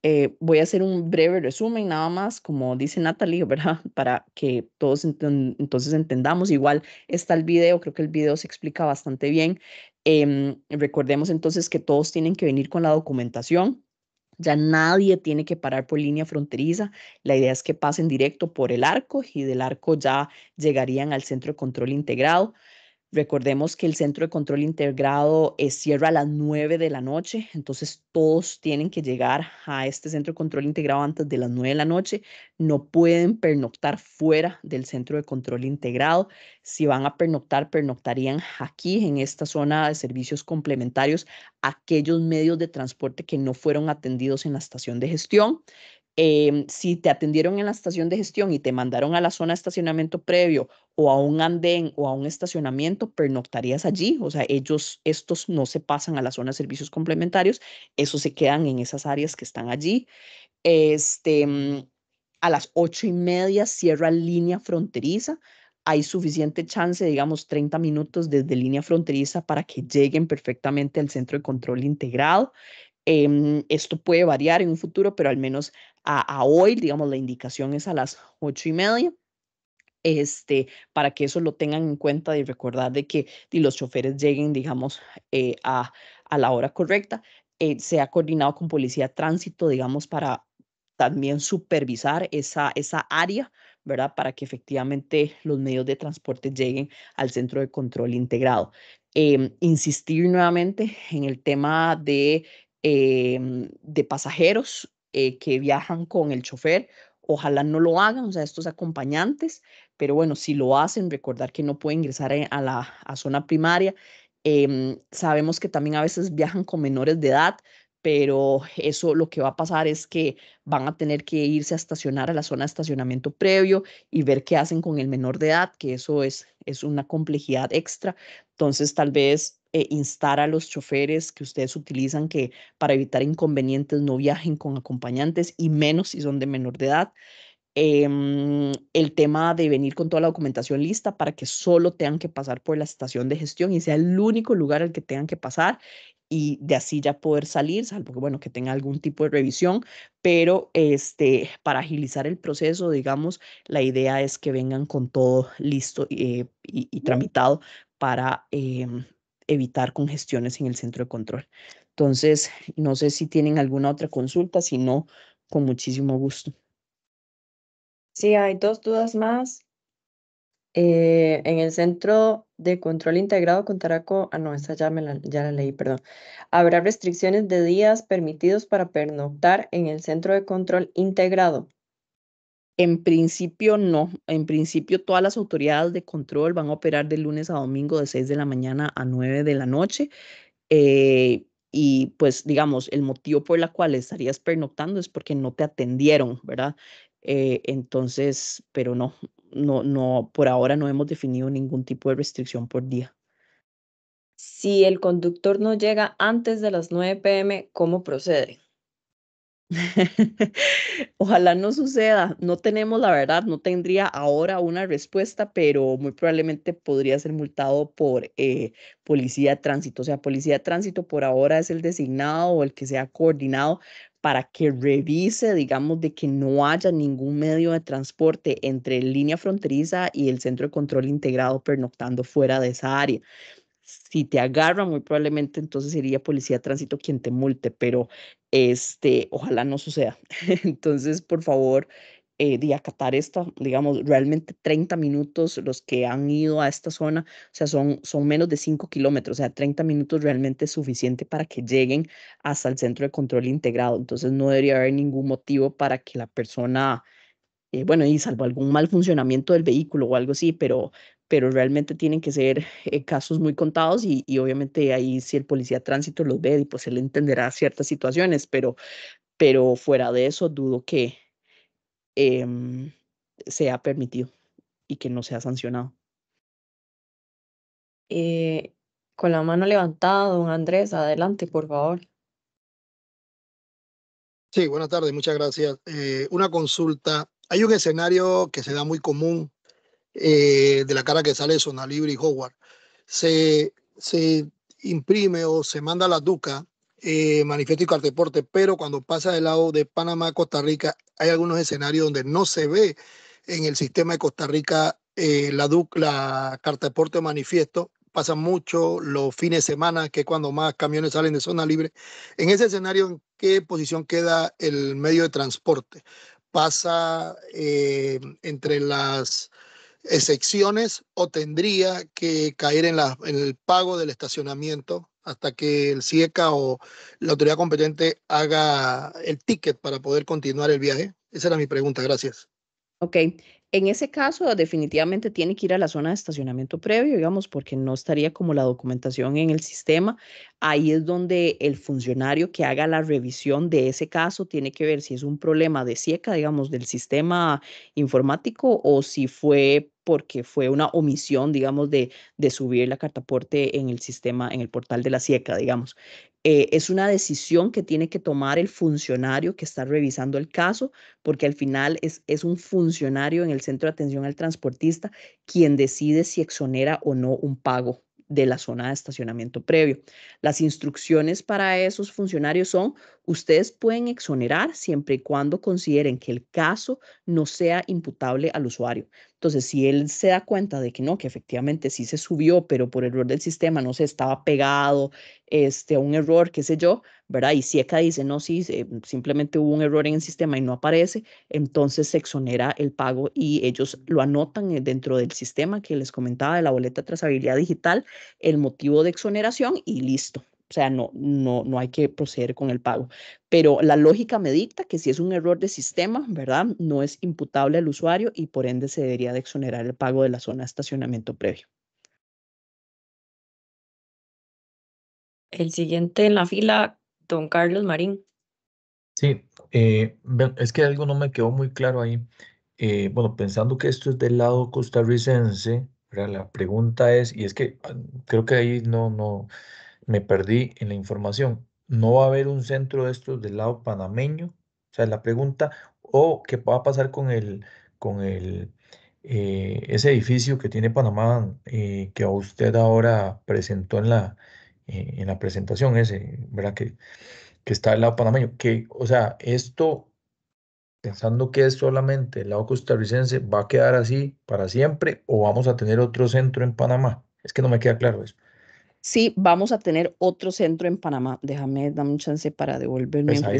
eh, voy a hacer un breve resumen nada más, como dice Natalie, ¿verdad? <laughs> Para que todos entonces entendamos. Igual está el video, creo que el video se explica bastante bien. Em, recordemos entonces que todos tienen que venir con la documentación. Ya nadie tiene que parar por línea fronteriza. La idea es que pasen directo por el arco y del arco ya llegarían al centro de control integrado. Recordemos que el centro de control integrado eh, cierra a las 9 de la noche, entonces todos tienen que llegar a este centro de control integrado antes de las 9 de la noche. No pueden pernoctar fuera del centro de control integrado. Si van a pernoctar, pernoctarían aquí en esta zona de servicios complementarios aquellos medios de transporte que no fueron atendidos en la estación de gestión. Em, si te atendieron en la estación de gestión y te mandaron a la zona de estacionamiento previo o a un andén o a un estacionamiento, pernoctarías allí. O sea, ellos, estos no se pasan a la zona de servicios complementarios, esos se quedan en esas áreas que están allí. Este, mm, a las ocho y media cierra línea fronteriza. Hay suficiente chance, digamos, 30 minutos desde línea fronteriza para que lleguen perfectamente al centro de control integrado. Em, esto puede variar en un futuro, pero al menos a, hoy, digamos, la indicación es a las ocho y media este, para que eso lo tengan en cuenta y recordar de que y los choferes lleguen, digamos, eh, a, a, la hora correcta. Eh, se ha coordinado con Policía de Tránsito, digamos, para también supervisar esa, esa área, ¿verdad? Para que efectivamente los medios de transporte lleguen al centro de control integrado. Em, insistir nuevamente en el tema de Em, de pasajeros eh, que viajan con el chofer. Ojalá no lo hagan, o sea, estos acompañantes, pero bueno, si lo hacen, recordar que no puede ingresar a la zona primaria. Em, sabemos que también a veces viajan con menores de edad, pero eso lo que va a pasar es que van a tener que irse a estacionar a la zona de estacionamiento previo y ver qué hacen con el menor de edad, que eso es, es una complejidad extra. Entonces, tal vez eh, instar a los choferes que ustedes utilizan que para evitar inconvenientes no viajen con acompañantes y menos si son de menor de edad. Em, el tema de venir con toda la documentación lista para que solo tengan que pasar por la estación de gestión y sea el único lugar al que tengan que pasar y de así ya poder salir, salvo que, bueno, que tenga algún tipo de revisión, pero este, para agilizar el proceso, digamos, la idea es que vengan con todo listo eh, y, y, tramitado para em, evitar congestiones en el centro de control. Entonces, no sé si tienen alguna otra consulta, si no, con muchísimo gusto. Sí, hay dos dudas más. Eh, en el centro de control integrado con Taraco, ah, no, esa ya, me la, ya la leí, perdón. ¿Habrá restricciones de días permitidos para pernoctar en el centro de control integrado? En principio no, en principio todas las autoridades de control van a operar de lunes a domingo de 6 de la mañana a 9 de la noche. Eh, y pues digamos, el motivo por el cual estarías pernoctando es porque no te atendieron, ¿verdad? Eh, entonces, pero no, no, no, por ahora no hemos definido ningún tipo de restricción por día. Si el conductor no llega antes de las 9 pm, ¿cómo procede? <laughs> Ojalá no suceda. No tenemos la verdad, no tendría ahora una respuesta, pero muy probablemente podría ser multado por eh, policía de tránsito. O sea, policía de tránsito por ahora es el designado o el que sea coordinado para que revise, digamos, de que no haya ningún medio de transporte entre línea fronteriza y el centro de control integrado pernoctando fuera de esa área si te agarra, muy probablemente entonces sería policía de tránsito quien te multe, pero este, ojalá no suceda. <laughs> entonces, por favor, eh, de acatar esto, digamos, realmente 30 minutos los que han ido a esta zona, o sea, son, son menos de 5 kilómetros, o sea, 30 minutos realmente es suficiente para que lleguen hasta el centro de control integrado. Entonces, no debería haber ningún motivo para que la persona... Eh, bueno, y salvo algún mal funcionamiento del vehículo o algo así, pero pero realmente tienen que ser eh, casos muy contados y, obviamente ahí si el policía de tránsito los ve, y pues él entenderá ciertas situaciones, pero, pero fuera de eso dudo que em, sea permitido y que no sea sancionado. Eh, con la mano levantada, don Andrés, adelante, por favor. Sí, buenas tardes, muchas gracias. Eh, una consulta. Hay un escenario que se da muy común eh, de la cara que sale Zona Libre y Howard, se, imprime o se manda la Duca eh, manifiesto y carta porte pero cuando pasa del lado de Panamá a Costa Rica, hay algunos escenarios donde no se ve en el sistema de Costa Rica eh, la, Duca, la porte o manifiesto, pasa mucho los fines de semana, que es cuando más camiones salen de zona libre. En ese escenario, ¿en qué posición queda el medio de transporte? Pasa entre las excepciones o tendría que caer en, el pago del estacionamiento hasta que el CIECA o la autoridad competente haga el ticket para poder continuar el viaje? Esa era mi pregunta, gracias. Ok, en ese caso, definitivamente tiene que ir a la zona de estacionamiento previo, digamos, porque no estaría como la documentación en el sistema. Ahí es donde el funcionario que haga la revisión de ese caso tiene que ver si es un problema de SIECA, digamos, del sistema informático o si fue porque fue una omisión, digamos, de, de subir la cartaporte en el sistema, en el portal de la SIECA, digamos. Eh, es una decisión que tiene que tomar el funcionario que está revisando el caso, porque al final es, es un funcionario en el centro de atención al transportista quien decide si exonera o no un pago de la zona de estacionamiento previo. Las instrucciones para esos funcionarios son, ustedes pueden exonerar siempre y cuando consideren que el caso no sea imputable al usuario. Entonces, si él se da cuenta de que no, que efectivamente sí se subió, pero por error del sistema, no se estaba pegado este, a un error, qué sé yo, ¿verdad? Y si acá dice, no, sí, simplemente hubo un error en el sistema y no aparece, entonces se exonera el pago y ellos lo anotan eh, dentro del sistema que les comentaba de la boleta de trazabilidad digital, el motivo de exoneración y listo. O sea, no, no, no hay que proceder con el pago. Pero la lógica me dicta que si es un error de sistema, ¿verdad? No es imputable al usuario y por ende se debería de exonerar el pago de la zona de estacionamiento previo. El siguiente en la fila, don Carlos Marín. Sí, eh, es que algo no me quedó muy claro ahí. Eh, bueno, pensando que esto es del lado costarricense, la pregunta es, y es que ah, creo que ahí no, no, me perdí en la información. ¿No va a haber un centro de estos del lado panameño? O sea, la pregunta, o qué va a pasar con el, con el, eh, ese edificio que tiene Panamá, eh, que usted ahora presentó en la, eh, en la presentación, ese, ¿verdad? Que, que está del lado panameño. Que, o sea, esto pensando que es solamente el lado costarricense, ¿va a quedar así para siempre o vamos a tener otro centro en Panamá? Es que no me queda claro eso. Sí, vamos a tener otro centro en Panamá. Déjame, darme un chance para devolverme. Pues ahí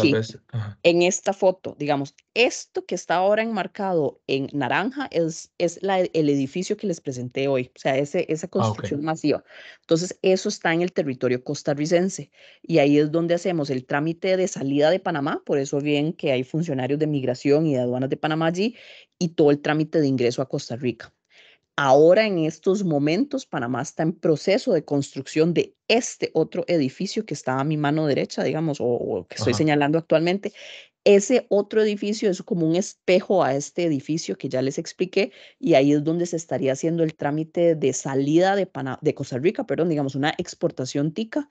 pues, En esta foto, digamos, esto que está ahora enmarcado en naranja es, es la, el edificio que les presenté hoy, o sea, ese, esa ah, construcción masiva. Entonces, eso está en el territorio costarricense y ahí es donde hacemos el trámite de salida de Panamá, por eso bien que hay funcionarios de migración y de aduanas de Panamá allí y todo el trámite de ingreso a Costa Rica. Ahora en estos momentos Panamá está en proceso de construcción de este otro edificio que está a mi mano derecha, digamos, o, que estoy señalando actualmente. Ese otro edificio es como un espejo a este edificio que ya les expliqué y ahí es donde se estaría haciendo el trámite de salida de, Costa Rica, perdón, digamos, una exportación tica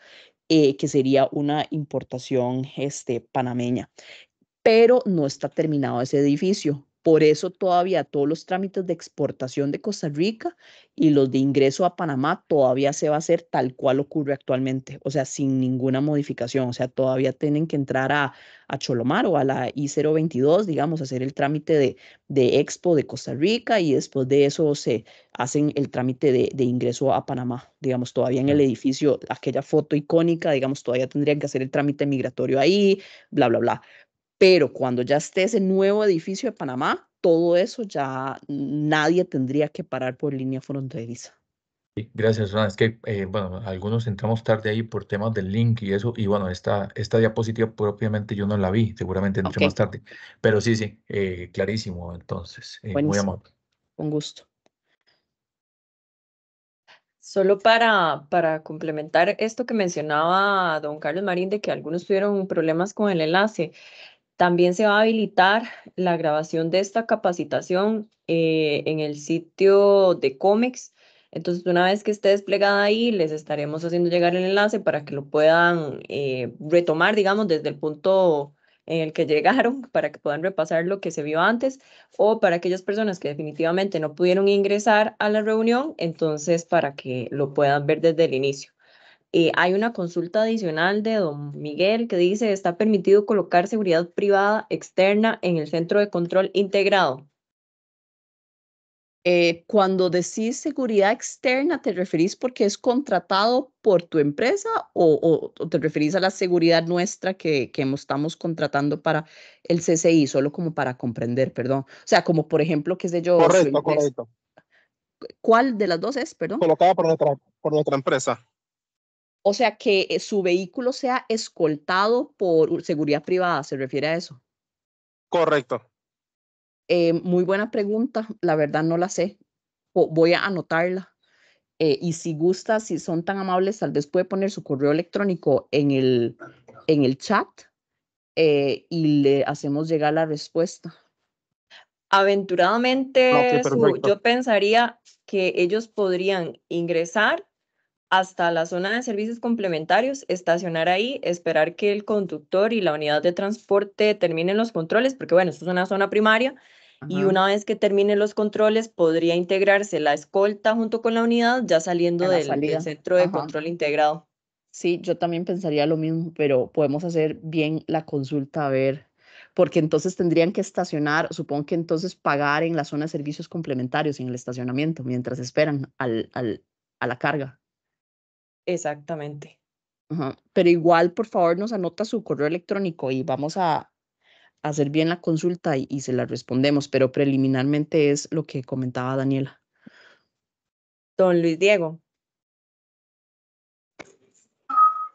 eh, que sería una importación este, panameña. Pero no está terminado ese edificio por eso todavía todos los trámites de exportación de Costa Rica y los de ingreso a Panamá todavía se va a hacer tal cual ocurre actualmente, o sea, sin ninguna modificación. O sea, todavía tienen que entrar a, Cholomar o a la I-022, digamos, hacer el trámite de, de, Expo de Costa Rica y después de eso se hacen el trámite de, de ingreso a Panamá. Digamos, todavía en el edificio, aquella foto icónica, digamos, todavía tendrían que hacer el trámite migratorio ahí, bla, bla, bla pero cuando ya esté ese nuevo edificio de Panamá, todo eso ya nadie tendría que parar por línea fronteriza. gracias, Juan. Es que, eh, bueno, algunos entramos tarde ahí por temas del link y eso, y bueno, esta, esta diapositiva propiamente yo no la vi, seguramente entré más tarde, pero sí, sí, eh, clarísimo, entonces, eh, muy amable. Con gusto. Solo para, para complementar esto que mencionaba don Carlos Marín de que algunos tuvieron problemas con el enlace, también se va a habilitar la grabación de esta capacitación eh, en el sitio de COMEX. Entonces, una vez que esté desplegada ahí, les estaremos haciendo llegar el enlace para que lo puedan eh, retomar, digamos, desde el punto en el que <laughs> llegaron, para que puedan repasar lo que se vio antes, o para aquellas personas que definitivamente no pudieron ingresar a la reunión, entonces para que lo puedan ver desde el inicio. Eh, hay una consulta adicional de don Miguel que dice, ¿está permitido colocar seguridad privada externa en el centro de control integrado? Eh, cuando decís seguridad externa, ¿te referís porque es contratado por tu empresa o, te referís a la seguridad nuestra que, que, estamos contratando para el CCI, solo como para comprender, perdón? O sea, como por ejemplo, qué sé yo. Correcto, correcto. ¿Cuál de las dos es, perdón? Colocada por nuestra, por nuestra empresa. O sea, que eh, su vehículo sea escoltado por seguridad privada, ¿se refiere a eso? Correcto. Eh, muy buena pregunta, la verdad no la sé. Voy a anotarla. Eh, y si gusta, si son tan amables, tal vez puede poner su correo electrónico en el, en el chat y le hacemos llegar la respuesta. Aventuradamente, yo pensaría que ellos podrían ingresar hasta la zona de servicios complementarios, estacionar ahí, esperar que el conductor y la unidad de transporte terminen los controles, porque bueno, esto es una zona primaria, y una vez que terminen los controles podría integrarse la escolta junto con la unidad ya saliendo del, centro de control integrado. Sí, yo también pensaría lo mismo, pero podemos hacer bien la consulta a ver, porque entonces tendrían que estacionar, supongo que entonces pagar en la zona de servicios complementarios, en el estacionamiento, mientras esperan a la carga. Exactamente. Pero igual, por favor, nos anota su correo electrónico y vamos a hacer bien la consulta y, se la respondemos, pero preliminarmente es lo que comentaba Daniela. Don Luis Diego.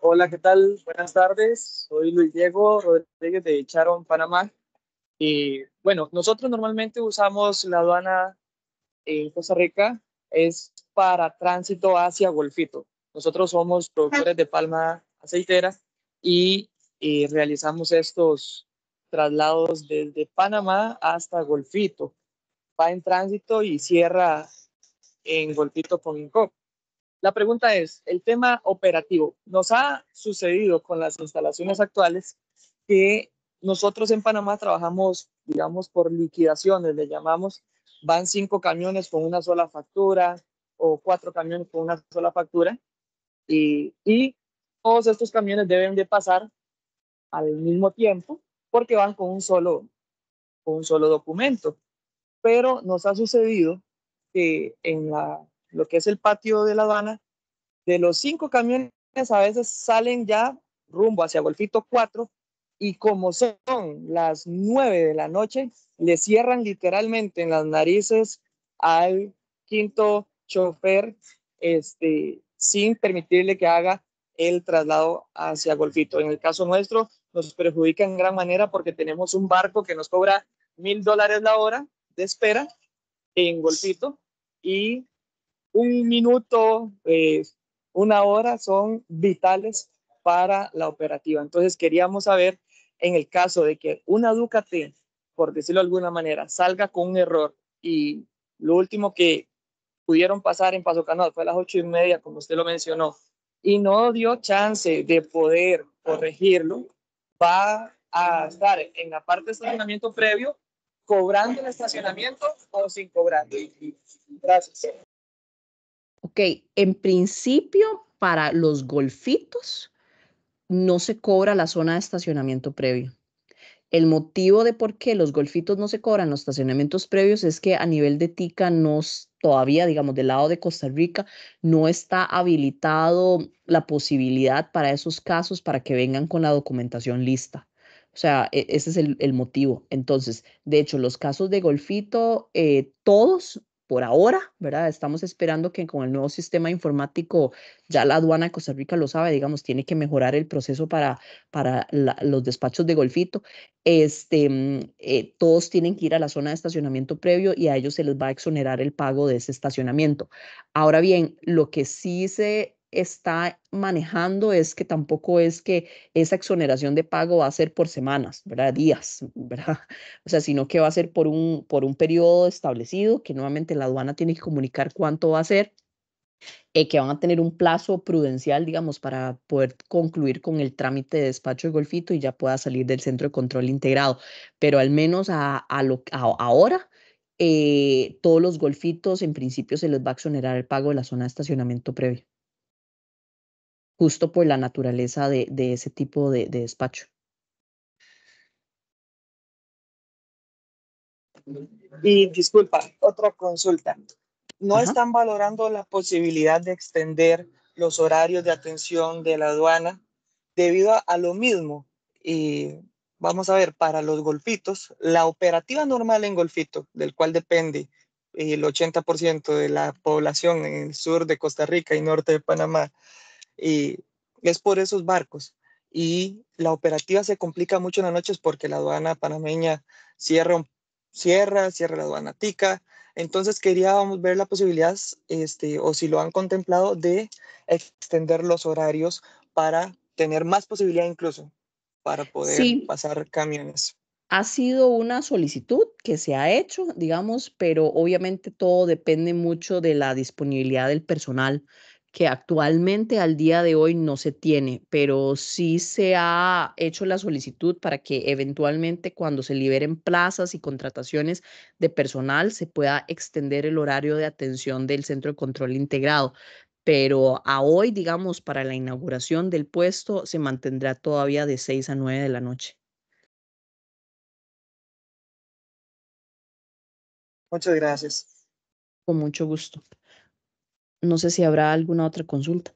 Hola, ¿qué tal? Buenas tardes. Soy Luis Diego Rodríguez de Charon, Panamá. Y bueno, nosotros normalmente usamos la aduana en Costa Rica, es para tránsito hacia Golfito. Nosotros somos productores de palma aceitera y, realizamos estos traslados desde Panamá hasta Golfito. Va en tránsito y cierra en Golfito con Incop. La pregunta es, el tema operativo. Nos ha sucedido con las instalaciones actuales que nosotros en Panamá trabajamos, digamos, por liquidaciones, le llamamos, van cinco camiones con una sola factura o cuatro camiones con una sola factura y, todos estos camiones deben de pasar al mismo tiempo porque van con un solo, un solo documento. Pero nos ha sucedido que en la, lo que es el patio de la Habana, de los cinco camiones a veces salen ya rumbo hacia Golfito 4 y como son las nueve de la noche, le cierran literalmente en las narices al quinto chofer este, sin permitirle que haga el traslado hacia Golfito. En el caso nuestro, nos perjudica en gran manera porque tenemos un barco que nos cobra mil dólares la hora de espera en Golfito y un minuto, eh, una hora son vitales para la operativa. Entonces queríamos saber en el caso de que una Ducati, por decirlo de alguna manera, salga con un error y lo último que pudieron pasar en Paso Canal, fue a las ocho y media, como usted lo mencionó, y no dio chance de poder corregirlo, va a estar en la parte de estacionamiento previo, cobrando el estacionamiento o sin cobrar. Gracias. Ok, en principio, para los golfitos, no se cobra la zona de estacionamiento previo. El motivo de por qué los golfitos no se cobran los estacionamientos previos es que a nivel de TICA no todavía, digamos, del lado de Costa Rica, no está habilitado la posibilidad para esos casos para que vengan con la documentación lista. O sea, e-, ese es el, motivo. Entonces, de hecho, los casos de golfito, eh, todos por ahora, ¿verdad? Estamos esperando que con el nuevo sistema informático, ya la aduana de Costa Rica lo sabe, digamos, tiene que mejorar el proceso para, para los despachos de golfito. Este, mm, eh, todos tienen que ir a la zona de estacionamiento previo y a ellos se les va a exonerar el pago de ese estacionamiento. Ahora bien, lo que sí se está manejando es que tampoco es que esa exoneración de pago va a ser por semanas, ¿verdad? Días, ¿verdad? <laughs> O sea, sino que va a ser por un, por un periodo establecido, que nuevamente la aduana tiene que comunicar cuánto va a ser, y eh, que van a tener un plazo prudencial, digamos, para poder concluir con el trámite de despacho de golfito y ya pueda salir del centro de control integrado. Pero al menos a, lo, ahora, eh, todos los golfitos en principio se les va a exonerar el pago de la zona de estacionamiento previo justo por la naturaleza de, ese tipo de, despacho. Y disculpa, otra consulta. ¿No están valorando la posibilidad de extender los horarios de atención de la aduana debido a, lo mismo? Y vamos a ver, para los golfitos, la operativa normal en golfito, del cual depende el 80% de la población en el sur de Costa Rica y norte de Panamá, y es por esos barcos. Y la operativa se complica mucho en las noches porque la aduana panameña cierra, cierra, cierra la aduana tica. Entonces queríamos ver la posibilidad, este, o si lo han contemplado, de extender los horarios para tener más posibilidad incluso para poder pasar camiones ha sido una solicitud que se ha hecho, digamos, pero obviamente todo depende mucho de la disponibilidad del personal que actualmente al día de hoy no se tiene, pero sí se ha hecho la solicitud para que eventualmente cuando se liberen plazas y contrataciones de personal se pueda extender el horario de atención del centro de control integrado. Pero a hoy, digamos, para la inauguración del puesto se mantendrá todavía de 6 a 9 de la noche. Muchas gracias. Con mucho gusto. No sé si habrá alguna otra consulta.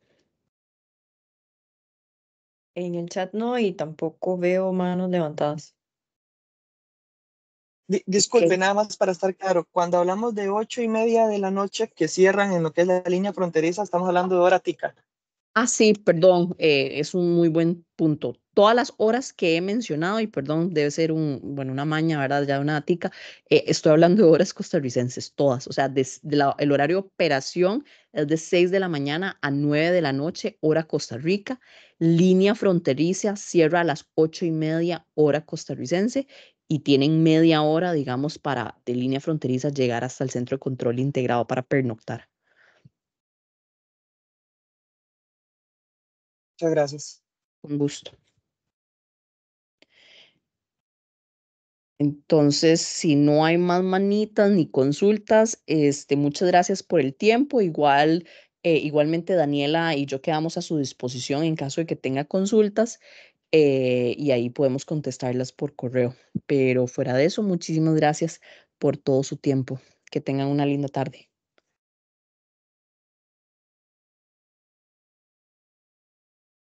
En el chat no, y tampoco veo manos levantadas. disculpe, nada más para estar claro, cuando hablamos de ocho y media de la noche que cierran en lo que es la línea fronteriza, estamos hablando de hora tica. Ah, sí, perdón, eh, es un muy buen punto todas las horas que he mencionado, y perdón, debe ser un, bueno, una maña, ¿verdad? Ya una tica, eh, estoy hablando de horas costarricenses, todas, o sea, el horario de operación es de 6 de la mañana a 9 de la noche, hora Costa Rica, línea fronteriza cierra a las 8 y media, hora costarricense, y tienen media hora, digamos, para de línea fronteriza llegar hasta el centro de control integrado para pernoctar. Muchas gracias. Con gusto. Entonces, si no hay más manitas ni consultas, este, muchas gracias por el tiempo. Igual, eh, igualmente Daniela y yo quedamos a su disposición en caso de que tenga consultas eh, y ahí podemos contestarlas por correo. Pero fuera de eso, muchísimas gracias por todo su tiempo. Que tengan una linda tarde.